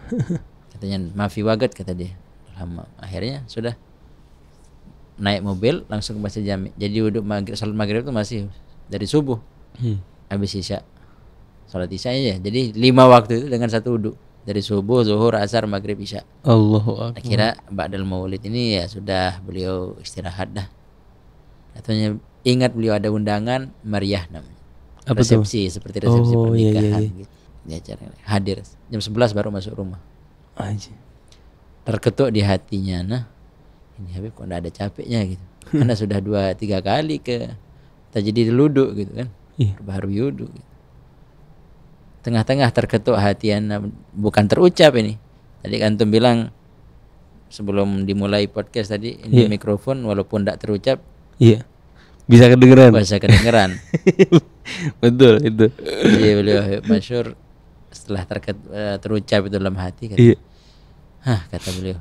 Katanya mafi wagat kata dia. Lama. Akhirnya sudah naik mobil langsung ke masjid jami. Jadi wudhu maghrib, salat maghrib itu masih dari subuh. Hmm. Habis isya. Salat isya ya. Jadi lima waktu itu dengan satu wudhu dari subuh, zuhur, asar, maghrib, isya. Allahu akbar. Akhirnya Ba'dal Maulid ini ya sudah beliau istirahat dah. Katanya ingat beliau ada undangan meriah namanya. Apa resepsi tuh? seperti resepsi oh, iya, iya, pernikahan iya, iya. gitu. Di acara hadir jam 11 baru masuk rumah. Aji. Terketuk di hatinya, nah ini habis kok enggak ada capeknya gitu. Hmm. Karena sudah dua tiga kali ke jadi diluduk gitu kan. Iya. Baru yudu gitu. Tengah-tengah terketuk hati Anda bukan terucap ini. Tadi kan tuh bilang sebelum dimulai podcast tadi ini yeah. mikrofon walaupun tidak terucap yeah bisa kedengeran bisa kedengeran betul itu iya beliau ya, masyur setelah terket, eh, terucap itu dalam hati kata, iya. Hah, kata beliau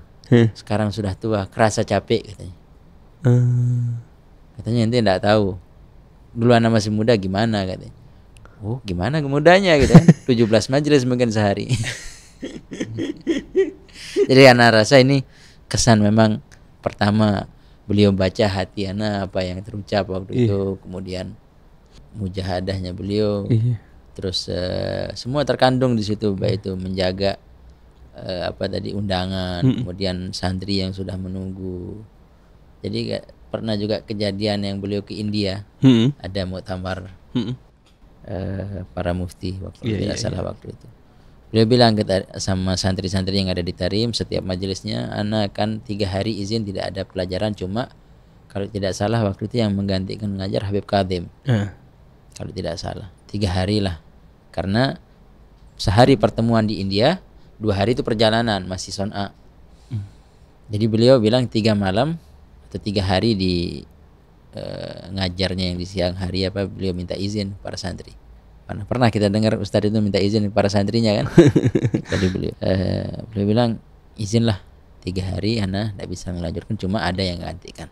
sekarang sudah tua kerasa capek katanya hmm. katanya nanti tidak tahu dulu anak masih muda gimana katanya oh gimana kemudanya gitu kan belas majelis mungkin sehari jadi anak rasa ini kesan memang pertama beliau baca hatiana apa yang terucap waktu iya. itu kemudian mujahadahnya beliau iya. terus uh, semua terkandung di situ baik itu menjaga uh, apa tadi undangan mm kemudian santri yang sudah menunggu jadi gak, pernah juga kejadian yang beliau ke India mm ada mau mm -mm. Uh, eh, para mufti waktu yeah, tidak yeah, salah yeah. waktu itu Beliau bilang kita sama santri-santri yang ada di Tarim setiap majelisnya, anak akan tiga hari izin tidak ada pelajaran cuma kalau tidak salah waktu itu yang menggantikan mengajar Habib Kadim. Uh. Kalau tidak salah tiga hari lah karena sehari pertemuan di India dua hari itu perjalanan masih son A. Uh. Jadi beliau bilang tiga malam atau tiga hari di uh, ngajarnya yang di siang hari apa beliau minta izin para santri. Pernah, pernah kita dengar Ustadz itu minta izin para santrinya kan. Tadi beliau, uh, beliau bilang izinlah tiga hari Ana tidak bisa melanjutkan cuma ada yang gantikan.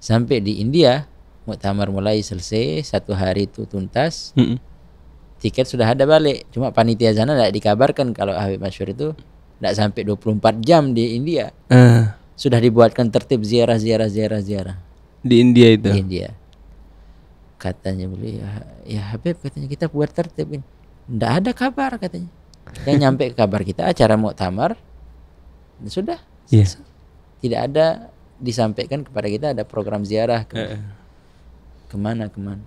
Sampai di India muktamar mulai selesai satu hari itu tuntas. Mm hmm Tiket sudah ada balik, cuma panitia sana tidak dikabarkan kalau Habib Mansur itu tidak sampai 24 jam di India. Uh. Sudah dibuatkan tertib ziarah ziarah ziarah ziarah. Di India itu. Di India katanya beliau ya ya Habib katanya kita buat tertib ini tidak ada kabar katanya yang nyampe kabar kita acara muktamar ya sudah yeah. Iya. tidak ada disampaikan kepada kita ada program ziarah ke uh. kemana kemana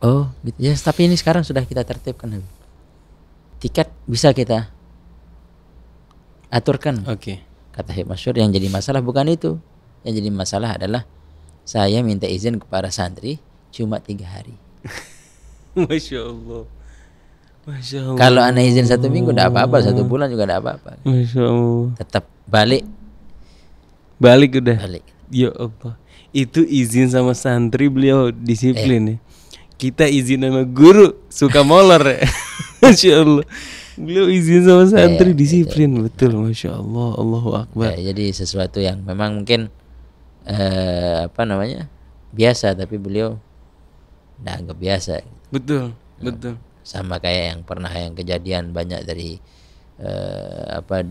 oh gitu ya yes, tapi ini sekarang sudah kita tertibkan Habib tiket bisa kita aturkan oke okay. kata Habib Masyur yang jadi masalah bukan itu yang jadi masalah adalah saya minta izin kepada santri cuma tiga hari. Masya Allah. Masya Allah. Kalau anak izin satu minggu tidak apa-apa, satu bulan juga tidak apa-apa. Masya Allah. Tetap balik. Balik udah. Balik. Ya Allah. Itu izin sama santri beliau disiplin eh. ya. Kita izin sama guru suka molor ya. Masya Allah. Beliau izin sama santri eh, disiplin itu. betul. Masya Allah. Allahu Akbar. Eh, jadi sesuatu yang memang mungkin eh, apa namanya biasa tapi beliau Nah, anggap biasa betul nah, betul sama kayak yang pernah yang kejadian banyak dari uh, apa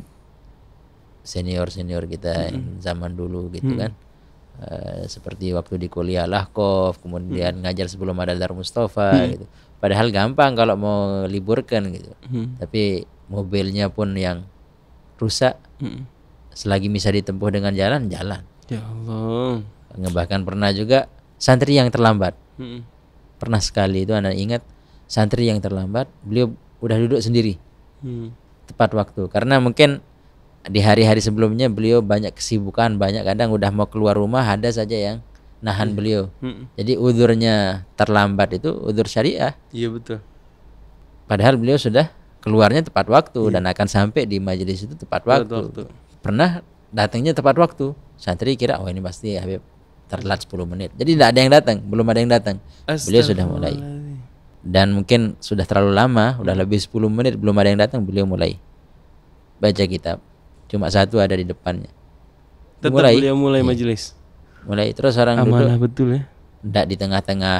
senior senior kita mm -hmm. zaman dulu gitu mm -hmm. kan Uh, seperti waktu di kuliah lah kof kemudian hmm. ngajar sebelum ada Dar Mustafa hmm. gitu. Padahal gampang kalau mau liburkan gitu. Hmm. Tapi mobilnya pun yang rusak. Hmm. Selagi bisa ditempuh dengan jalan, jalan. Ya Allah. Bahkan pernah juga santri yang terlambat. Hmm pernah sekali itu anak ingat santri yang terlambat beliau udah duduk sendiri hmm. tepat waktu karena mungkin di hari-hari sebelumnya beliau banyak kesibukan banyak kadang udah mau keluar rumah ada saja yang nahan hmm. beliau hmm. jadi udurnya terlambat itu udur syariah iya betul padahal beliau sudah keluarnya tepat waktu iya. dan akan sampai di majelis itu tepat waktu, waktu. pernah datangnya tepat waktu santri kira oh ini pasti Habib terlambat 10 menit. Jadi tidak ada yang datang, belum ada yang datang. Beliau sudah mulai. Dan mungkin sudah terlalu lama, sudah lebih 10 menit belum ada yang datang, beliau mulai baca kitab. Cuma satu ada di depannya. Tetap mulai, beliau mulai iya. majelis. Mulai terus orang Amalah duduk. betul ya. Tidak di tengah-tengah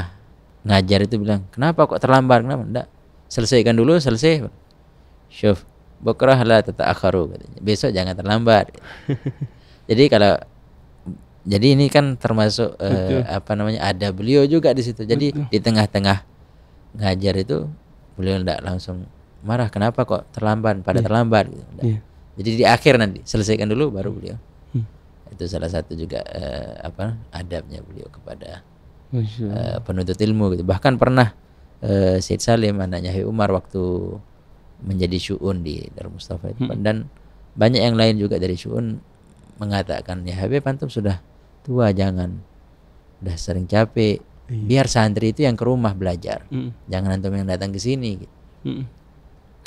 ngajar itu bilang, "Kenapa kok terlambat?" Kenapa? Tidak. Selesaikan dulu, selesai. Syuf, bokrah lah tata akharu Besok jangan terlambat. Jadi kalau jadi ini kan termasuk eh, apa namanya ada beliau juga di situ. Jadi Betul. di tengah-tengah ngajar itu beliau tidak langsung marah kenapa kok terlambat pada yeah. terlambat gitu. Iya. Yeah. Jadi di akhir nanti selesaikan dulu baru beliau. Hmm. Itu salah satu juga uh, apa adabnya beliau kepada uh, penuntut ilmu gitu. Bahkan pernah uh, Syed Salim anaknya Hei Umar waktu menjadi syu'un di Darul Mustafa itu hmm. dan banyak yang lain juga dari syu'un mengatakan ya Habib antum sudah tua jangan udah sering capek iya. biar santri itu yang ke rumah belajar mm. jangan antum yang datang ke sini gitu. mm.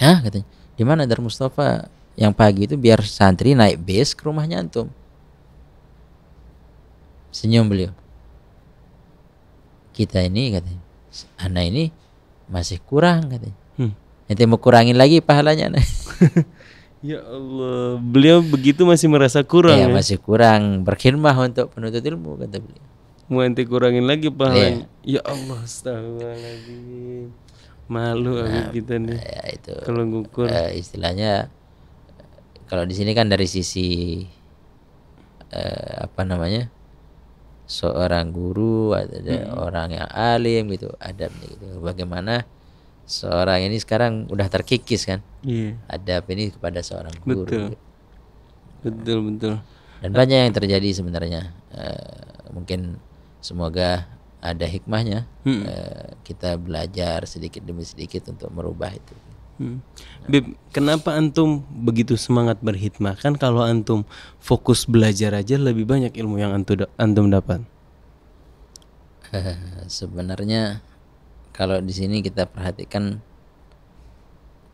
ah katanya di mana Dar Mustafa yang pagi itu biar santri naik bis ke rumahnya antum senyum beliau kita ini katanya anak ini masih kurang katanya hmm. nanti mau kurangin lagi pahalanya nah. Ya Allah, beliau begitu masih merasa kurang. Iya, ya? masih kurang. Berkhidmah untuk penuntut ilmu kata beliau. Mau nanti kurangin lagi pahala. Ya. Ya Allah, astagfirullahaladzim. Malu nah, kita nih. Ya itu. Kalau ngukur. Uh, istilahnya kalau di sini kan dari sisi uh, apa namanya? seorang guru ada hmm. orang yang alim gitu adabnya gitu bagaimana seorang ini sekarang udah terkikis kan yeah. ada ini kepada seorang guru betul betul betul dan banyak yang terjadi sebenarnya uh, mungkin semoga ada hikmahnya hmm. uh, kita belajar sedikit demi sedikit untuk merubah itu hmm. Bib kenapa antum begitu semangat berhikmah kan kalau antum fokus belajar aja lebih banyak ilmu yang antum antum dapat sebenarnya kalau di sini kita perhatikan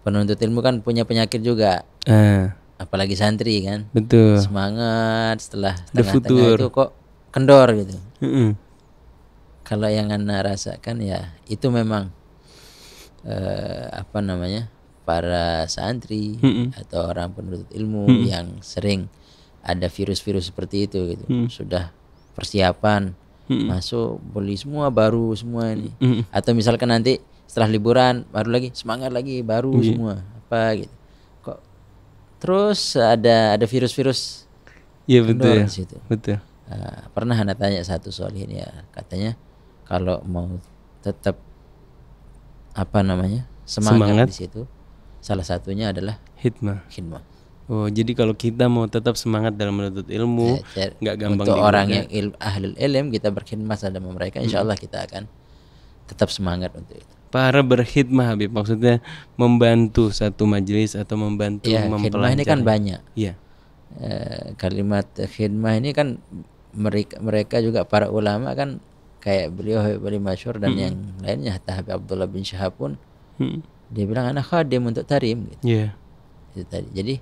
penuntut ilmu kan punya penyakit juga. Eh. Apalagi santri kan. Betul. Semangat setelah tengah-tengah itu kok kendor gitu. Mm -mm. Kalau yang anda rasakan ya itu memang eh, apa namanya para santri mm -mm. atau orang penuntut ilmu mm -mm. yang sering ada virus-virus seperti itu gitu mm. sudah persiapan hmm. masuk beli semua baru semua ini hmm. atau misalkan nanti setelah liburan baru lagi semangat lagi baru hmm. semua apa gitu kok terus ada ada virus-virus iya betul ya situ. betul uh, pernah anda tanya satu soal ini ya katanya kalau mau tetap apa namanya semangat, semangat. di situ salah satunya adalah hitma hitma Oh, jadi kalau kita mau tetap semangat dalam menuntut ilmu, ya, ya, nggak ya, gampang untuk orang yang il, ahli ilm kita berkhidmat sama mereka, insyaallah hmm. Allah kita akan tetap semangat untuk itu. Para berkhidmat Habib maksudnya membantu satu majelis atau membantu ya, mempelajari. ini kan banyak. Iya. E, kalimat khidmat ini kan mereka mereka juga para ulama kan kayak beliau Habib Ali Masyur dan hmm. yang lainnya hatta Habib Abdullah bin Syahab pun hmm. dia bilang anak khadim untuk tarim gitu. Iya. Yeah. Jadi, tadi. Jadi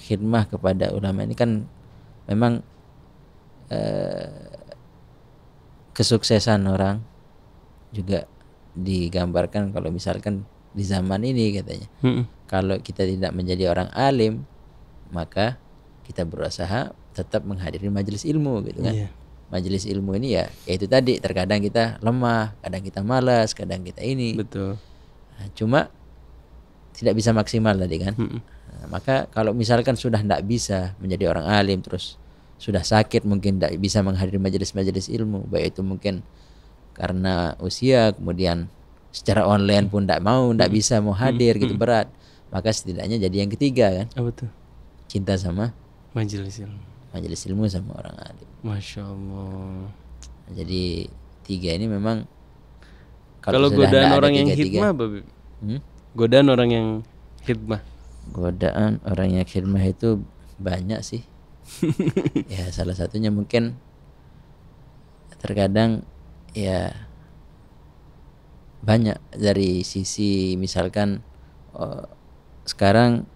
khidmah kepada ulama ini kan memang eh, kesuksesan orang juga digambarkan kalau misalkan di zaman ini katanya hmm. kalau kita tidak menjadi orang alim maka kita berusaha tetap menghadiri majelis ilmu gitu kan yeah. majelis ilmu ini ya yaitu tadi terkadang kita lemah kadang kita malas kadang kita ini betul nah, cuma tidak bisa maksimal tadi kan hmm. Nah, maka kalau misalkan sudah tidak bisa menjadi orang alim terus sudah sakit mungkin tidak bisa menghadiri majelis-majelis ilmu baik itu mungkin karena usia kemudian secara online pun tidak mau tidak hmm. bisa mau hmm. hadir hmm. gitu berat maka setidaknya jadi yang ketiga kan oh, betul cinta sama majelis ilmu majelis ilmu sama orang alim masya allah jadi tiga ini memang kalau, kalau godaan orang yang hikmah godaan orang yang hikmah godaan orang yang khidmah itu banyak sih ya salah satunya mungkin terkadang ya banyak dari sisi misalkan oh, sekarang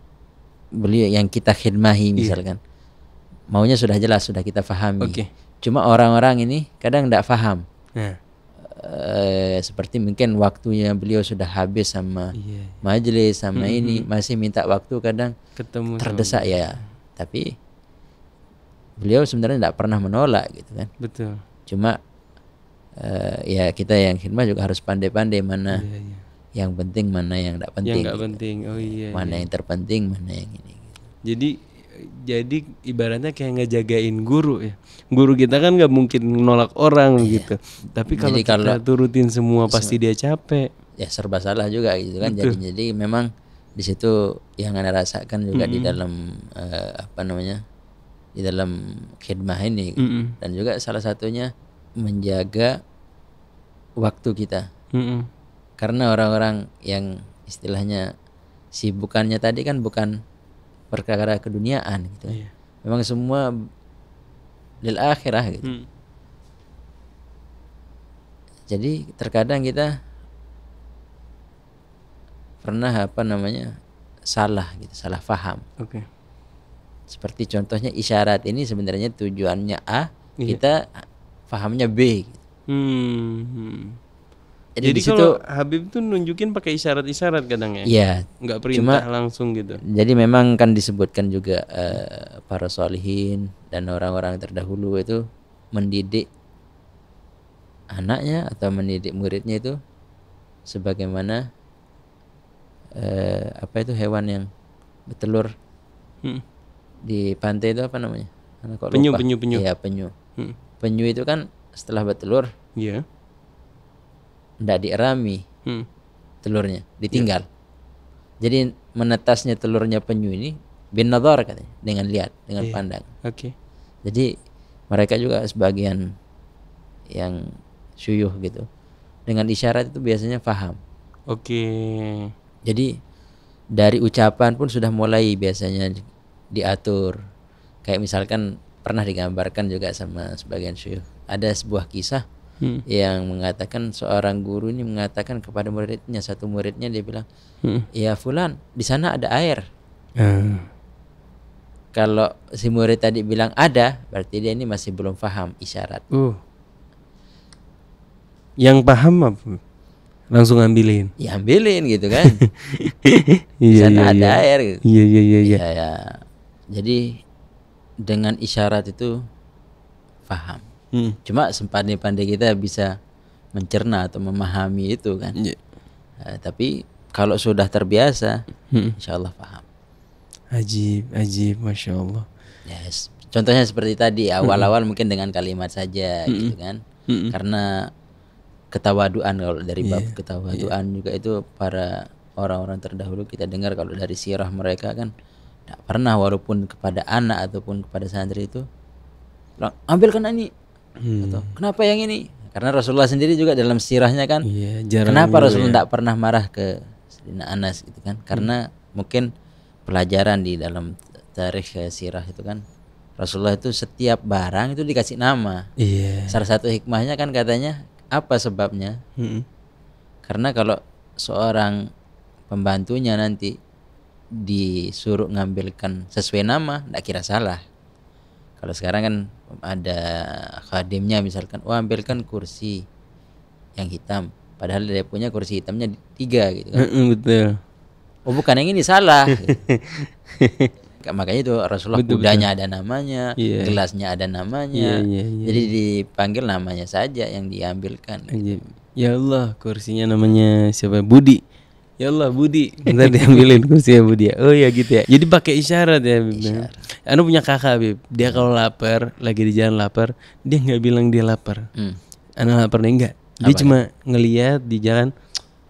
beliau yang kita khidmahi iya. misalkan yeah. maunya sudah jelas sudah kita fahami okay. cuma orang-orang ini kadang tidak faham yeah eh, seperti mungkin waktunya beliau sudah habis sama yeah. Iya. majelis sama mm-hmm. ini masih minta waktu kadang ketemu terdesak sama. ya tapi beliau sebenarnya tidak pernah menolak gitu kan betul cuma eh, ya kita yang khidmat juga harus pandai-pandai mana yeah, yeah. yang penting mana yang tidak penting yang gitu. Kan. penting oh yeah, mana yeah. yang terpenting mana yang ini gitu. jadi jadi ibaratnya kayak ngejagain guru ya guru kita kan nggak mungkin nolak orang iya. gitu tapi kalau jadi kita kalau, turutin semua pasti dia capek ya serba salah juga gitu kan Betul. jadi jadi memang di situ yang anda rasakan juga mm -hmm. di dalam uh, apa namanya di dalam khidmah ini mm -hmm. dan juga salah satunya menjaga waktu kita mm -hmm. karena orang-orang yang istilahnya sibukannya tadi kan bukan perkara keduniaan gitu. Yeah. Memang semua lil akhirah gitu. Hmm. Jadi terkadang kita pernah apa namanya salah gitu, salah faham. Oke. Okay. Seperti contohnya isyarat ini sebenarnya tujuannya A, yeah. kita fahamnya B. Gitu. Hmm. hmm jadi, jadi kalau Habib tuh nunjukin pakai isyarat-isyarat kadang ya. Iya. Enggak perintah cuma, langsung gitu. Jadi memang kan disebutkan juga uh, para solihin dan orang-orang terdahulu itu mendidik anaknya atau mendidik muridnya itu sebagaimana uh, apa itu hewan yang bertelur hmm. di pantai itu apa namanya? Penyu, penyu, penyu. Iya, penyu. Hmm. Penyu itu kan setelah bertelur, yeah tidak dierami hmm. telurnya, ditinggal. ya. Jadi menetasnya telurnya penyu ini bin nadhar katanya, dengan lihat, dengan ya. pandang. Oke. Okay. Jadi mereka juga sebagian yang syuyuh gitu. Dengan isyarat itu biasanya faham. Oke. Okay. Jadi dari ucapan pun sudah mulai biasanya diatur. Kayak misalkan pernah digambarkan juga sama sebagian syuyuh. Ada sebuah kisah hmm. yang mengatakan seorang guru ini mengatakan kepada muridnya satu muridnya dia bilang hmm. ya fulan di sana ada air hmm. kalau si murid tadi bilang ada berarti dia ini masih belum paham isyarat uh. yang paham apa langsung ambilin ya ambilin gitu kan iya, di sana iya, ada iya. air gitu. iya iya iya iya ya, ya. jadi dengan isyarat itu paham Hmm. Cuma sepandai-pandai kita bisa mencerna atau memahami itu kan. Yeah. Iya. Uh, tapi kalau sudah terbiasa, hmm. insya Allah paham. Ajib, ajib, masya Allah. Yes. Contohnya seperti tadi hmm. awal-awal hmm. mungkin dengan kalimat saja hmm. gitu kan, hmm. karena ketawaduan kalau dari bab yeah. ketawaduan yeah. juga itu para orang-orang terdahulu kita dengar kalau dari sirah mereka kan tidak pernah walaupun kepada anak ataupun kepada santri itu ambilkan ini hmm. atau kenapa yang ini karena Rasulullah sendiri juga dalam sirahnya kan iya, kenapa Rasulullah tidak ya? pernah marah ke Sayyidina Anas gitu kan hmm. karena hmm. mungkin pelajaran di dalam tarikh eh, sirah itu kan Rasulullah itu setiap barang itu dikasih nama iya. salah satu hikmahnya kan katanya apa sebabnya hmm. karena kalau seorang pembantunya nanti disuruh ngambilkan sesuai nama tidak kira salah kalau sekarang kan ada khadimnya misalkan, "Oh, ambilkan kursi yang hitam." Padahal dia punya kursi hitamnya tiga gitu kan. Betul. Oh, bukan yang ini salah. Gitu. Makanya itu Rasulullah betul, kudanya betul. ada namanya, yeah. gelasnya ada namanya. Yeah, yeah, yeah. Jadi dipanggil namanya saja yang diambilkan. Gitu. Ya Allah, kursinya namanya siapa? Budi ya Allah Budi nanti diambilin kursinya Budi ya oh ya gitu ya jadi pakai isyarat ya Bib. Isyarat. Anu punya kakak Bib dia kalau lapar lagi di jalan lapar dia nggak bilang dia lapar hmm. Anu lapar nih enggak dia cuma ya? ngeliat di jalan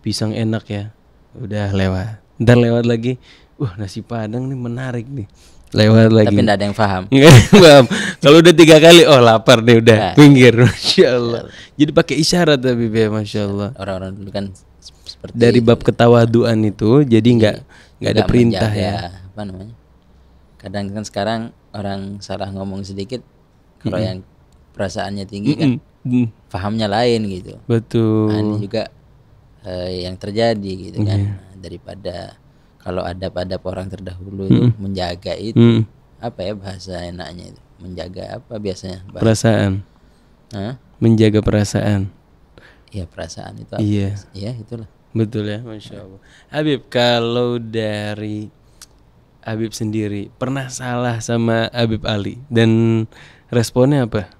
pisang enak ya udah lewat ntar lewat lagi wah nasi padang nih menarik nih lewat lagi tapi tidak ada yang paham paham kalau udah tiga kali oh lapar deh udah nah. pinggir masya Allah iya. jadi pakai isyarat tapi ya masya Allah orang-orang dulu kan seperti dari itu. bab ketawaduan itu jadi nggak nggak ada perintah ya. ya apa namanya kadang kan sekarang orang salah ngomong sedikit kalau mm -hmm. yang perasaannya tinggi kan mm -hmm. kan mm -hmm. pahamnya lain gitu betul nah, ini juga uh, yang terjadi gitu kan iya. nah, daripada kalau ada pada orang terdahulu itu mm -hmm. menjaga itu mm -hmm. apa ya bahasa enaknya itu menjaga apa biasanya bahasa. perasaan Hah? menjaga perasaan Iya perasaan itu apa? Iya. Iya itulah. Betul ya, masya Allah. Habib, kalau dari Habib sendiri pernah salah sama Habib Ali dan responnya apa?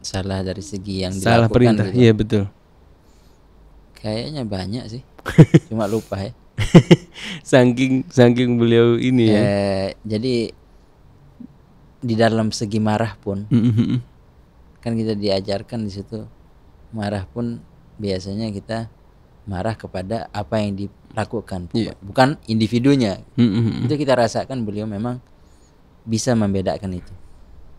Salah dari segi yang salah perintah, gitu. iya betul. Kayaknya banyak sih, cuma lupa ya. saking saking beliau ini ya. Eh, jadi di dalam segi marah pun, kan kita diajarkan di situ marah pun biasanya kita marah kepada apa yang dilakukan yeah. bukan individunya mm-hmm. itu kita rasakan beliau memang bisa membedakan itu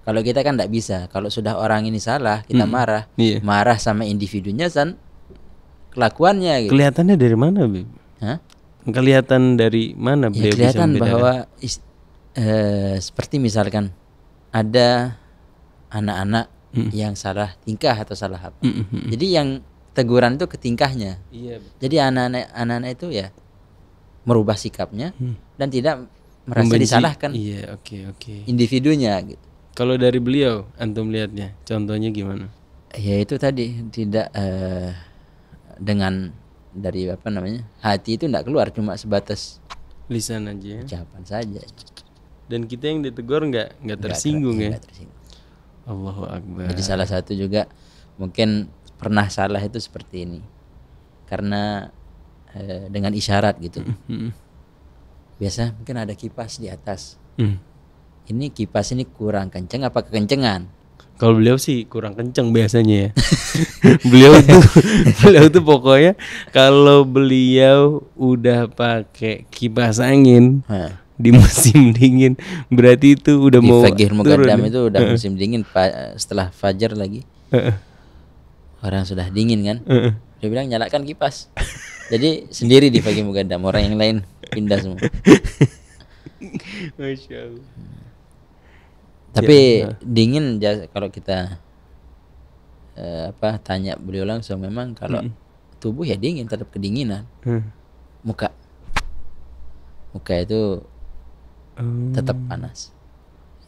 kalau kita kan tidak bisa kalau sudah orang ini salah kita mm. marah yeah. marah sama individunya dan kelakuannya gitu. kelihatannya dari mana bi kelihatan dari mana ya, beliau ya, kelihatan bisa bahwa is, eh, seperti misalkan ada anak-anak mm. yang salah tingkah atau salah apa mm -hmm. jadi yang teguran itu ketingkahnya, Iya. Betul. Jadi anak-anak anak itu ya merubah sikapnya hmm. dan tidak merasa Membenci, disalahkan. Iya, oke okay, oke. Okay. Individunya gitu. Kalau dari beliau antum lihatnya contohnya gimana? Ya itu tadi tidak uh, dengan dari apa namanya? Hati itu tidak keluar cuma sebatas lisan aja. Ya. Ucapan saja. Dan kita yang ditegur nggak nggak tersinggung enggak, ya. Enggak tersinggung. Allahu akbar. Jadi salah satu juga mungkin pernah salah itu seperti ini karena e, dengan isyarat gitu biasa mungkin ada kipas di atas mm. ini kipas ini kurang kenceng apa kekencengan kalau beliau sih kurang kenceng biasanya ya beliau tuh beliau tuh pokoknya kalau beliau udah pakai kipas angin ha di musim dingin berarti itu udah di mau Fagir itu udah musim dingin setelah fajar lagi orang sudah dingin kan uh-uh. dia bilang nyalakan kipas jadi sendiri di pagi Mugandam orang yang lain pindah semua Masya Allah. tapi ya, ya. dingin jas- kalau kita uh, apa tanya beliau langsung memang kalau hmm. tubuh ya dingin tetap kedinginan hmm. muka muka itu hmm. tetap panas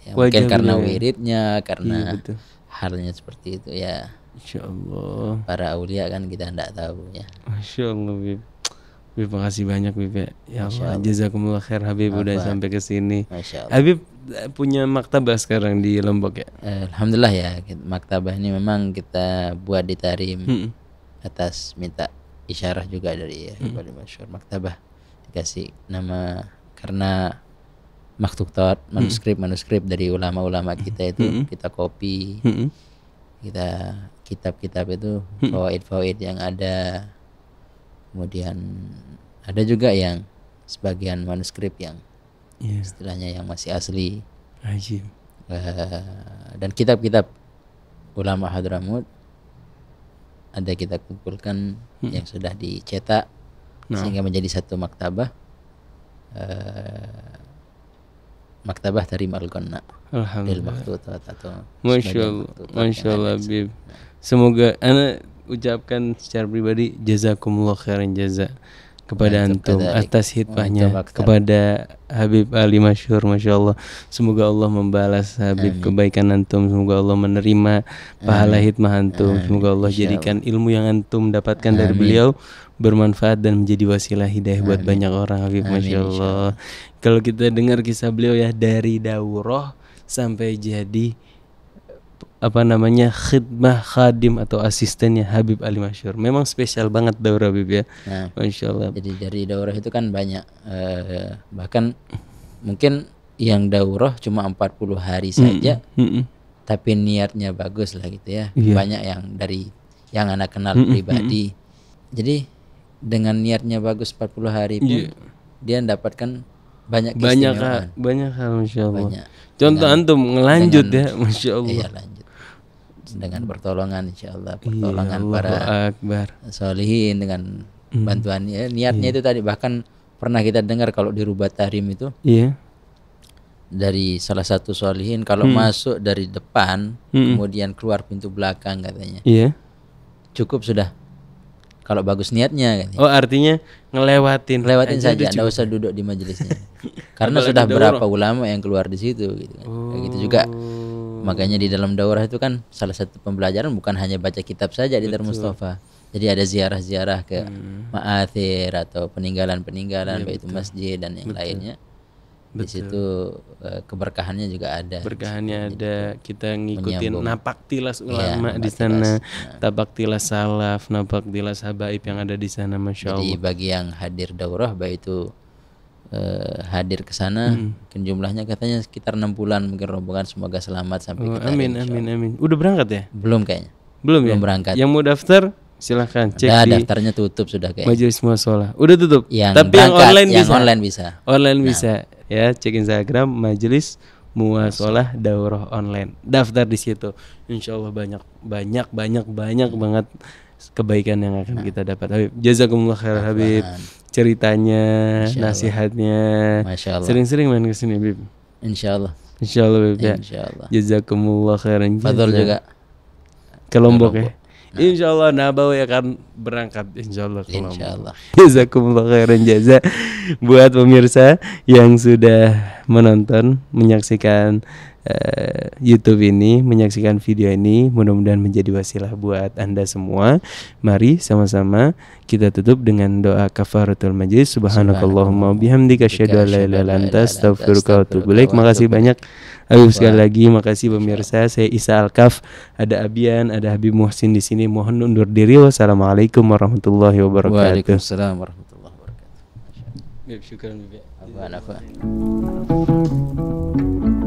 ya, mungkin karena ya. wiridnya karena iya, halnya seperti itu ya Insya Allah. Para aulia kan kita tidak tahu ya. Masya Allah, Bib. Bib makasih banyak Bib ya. Ya Allah, jazakumullah khair Habib Apa? udah sampai ke sini. Habib punya maktabah sekarang di Lombok ya. Eh, Alhamdulillah ya, maktabah ini memang kita buat di Tarim hmm. atas minta isyarah juga dari ya, hmm. masyur maktabah dikasih nama karena maktubot hmm. manuskrip manuskrip dari ulama-ulama kita itu hmm. kita copy hmm. kita kitab-kitab itu hmm. fawaid-fawaid yang ada kemudian ada juga yang sebagian manuskrip yang yeah. istilahnya yang masih asli Uh, dan kitab-kitab ulama Hadramut ada kita kumpulkan hmm. yang sudah dicetak nah. sehingga menjadi satu maktabah uh, Maktabah dari al Alhamdulillah. Masya Allah, Masya Allah, Bib. Semoga Anda ucapkan secara pribadi jazakumullah khairan jaza kepada antum atas hitbahnya kepada Habib Ali Masyur Masya Allah semoga Allah membalas Habib Amin. kebaikan antum semoga Allah menerima pahala Amin. hitmah antum Amin. semoga Allah jadikan ilmu yang antum dapatkan Amin. dari beliau bermanfaat dan menjadi wasilah hidayah Amin. buat banyak orang Habib Masya Allah kalau kita dengar kisah beliau ya dari dauroh sampai jadi apa namanya khidmah khadim atau asistennya Habib Ali Masyur memang spesial banget dauroh Habib ya nah, Masya Allah jadi dari dauroh itu kan banyak eh, bahkan mungkin yang dauroh cuma 40 hari saja mm -mm. tapi niatnya bagus lah gitu ya yeah. banyak yang dari yang anak kenal mm -mm. pribadi jadi dengan niatnya bagus 40 hari pun yeah. dia mendapatkan banyak banyak hal, banyak hal masya Allah. Banyak. Contoh dengan, antum ngelanjut ya, dengan, ya masya Allah. Iya lanjut dengan pertolongan insya Allah iya, pertolongan iya, para Akbar. solihin dengan hmm. bantuan ya, niatnya iya. itu tadi bahkan pernah kita dengar kalau di Rubat Tahrim itu iya. dari salah satu solihin kalau hmm. masuk dari depan hmm. kemudian keluar pintu belakang katanya iya. cukup sudah kalau bagus niatnya kan. Oh, artinya ngelewatin. Lewatin saja, enggak usah duduk di majelisnya. Karena sudah daurah. berapa ulama yang keluar di situ gitu kan. Gitu oh. gitu juga. Makanya di dalam daurah itu kan salah satu pembelajaran bukan hanya baca kitab saja di Dar Mustafa. Jadi ada ziarah-ziarah ke hmm. ma'athir atau peninggalan-peninggalan ya, itu masjid dan yang betul. lainnya. Betul. Di situ eh, keberkahannya juga ada. Berkahannya ada. Kita ngikutin napak tilas ulama iya, ya, di sana, tilas. Nah. tilas salaf, napak tilas habaib yang ada di sana, masya Allah. Jadi bagi yang hadir daurah, baik itu eh, hadir ke sana hmm. jumlahnya katanya sekitar enam bulan mungkin rombongan semoga selamat sampai oh, kita amin amin amin udah berangkat ya belum kayaknya belum, ya? belum ya berangkat yang mau daftar silahkan cek Udah, di daftarnya tutup sudah kayak majelis muasola udah tutup yang tapi yang online yang bisa online bisa online nah. bisa ya cek instagram majelis muasola daurah online daftar di situ insyaallah banyak banyak banyak banyak banget kebaikan yang akan nah. kita dapat Habib jazakumullah khair Habib ceritanya Masya nasihatnya sering-sering main kesini Habib insyaallah insyaallah Insyaallah, Habib ya insyaallah jazakumullah khairan Fadol juga ke Lombok, Lombok. ya Nah. Insya Allah Nabawi ya akan berangkat Insya Allah kalau Insya Allah khairan jaza Buat pemirsa yang sudah menonton Menyaksikan uh, YouTube ini, menyaksikan video ini, mudah-mudahan menjadi wasilah buat Anda semua. Mari sama-sama kita tutup dengan doa kafaratul majlis. Subhanakallahumma bihamdika asyhadu an la ilaha illa anta astaghfiruka wa atubu Makasih banyak. Ayo sekali lagi makasih pemirsa. Saya Isa Alkaf, ada Abian, ada Habib Muhsin di sini. Mohon undur diri. Wassalamualaikum warahmatullahi wabarakatuh. Waalaikumsalam warahmatullahi wabarakatuh. kasih terima kasih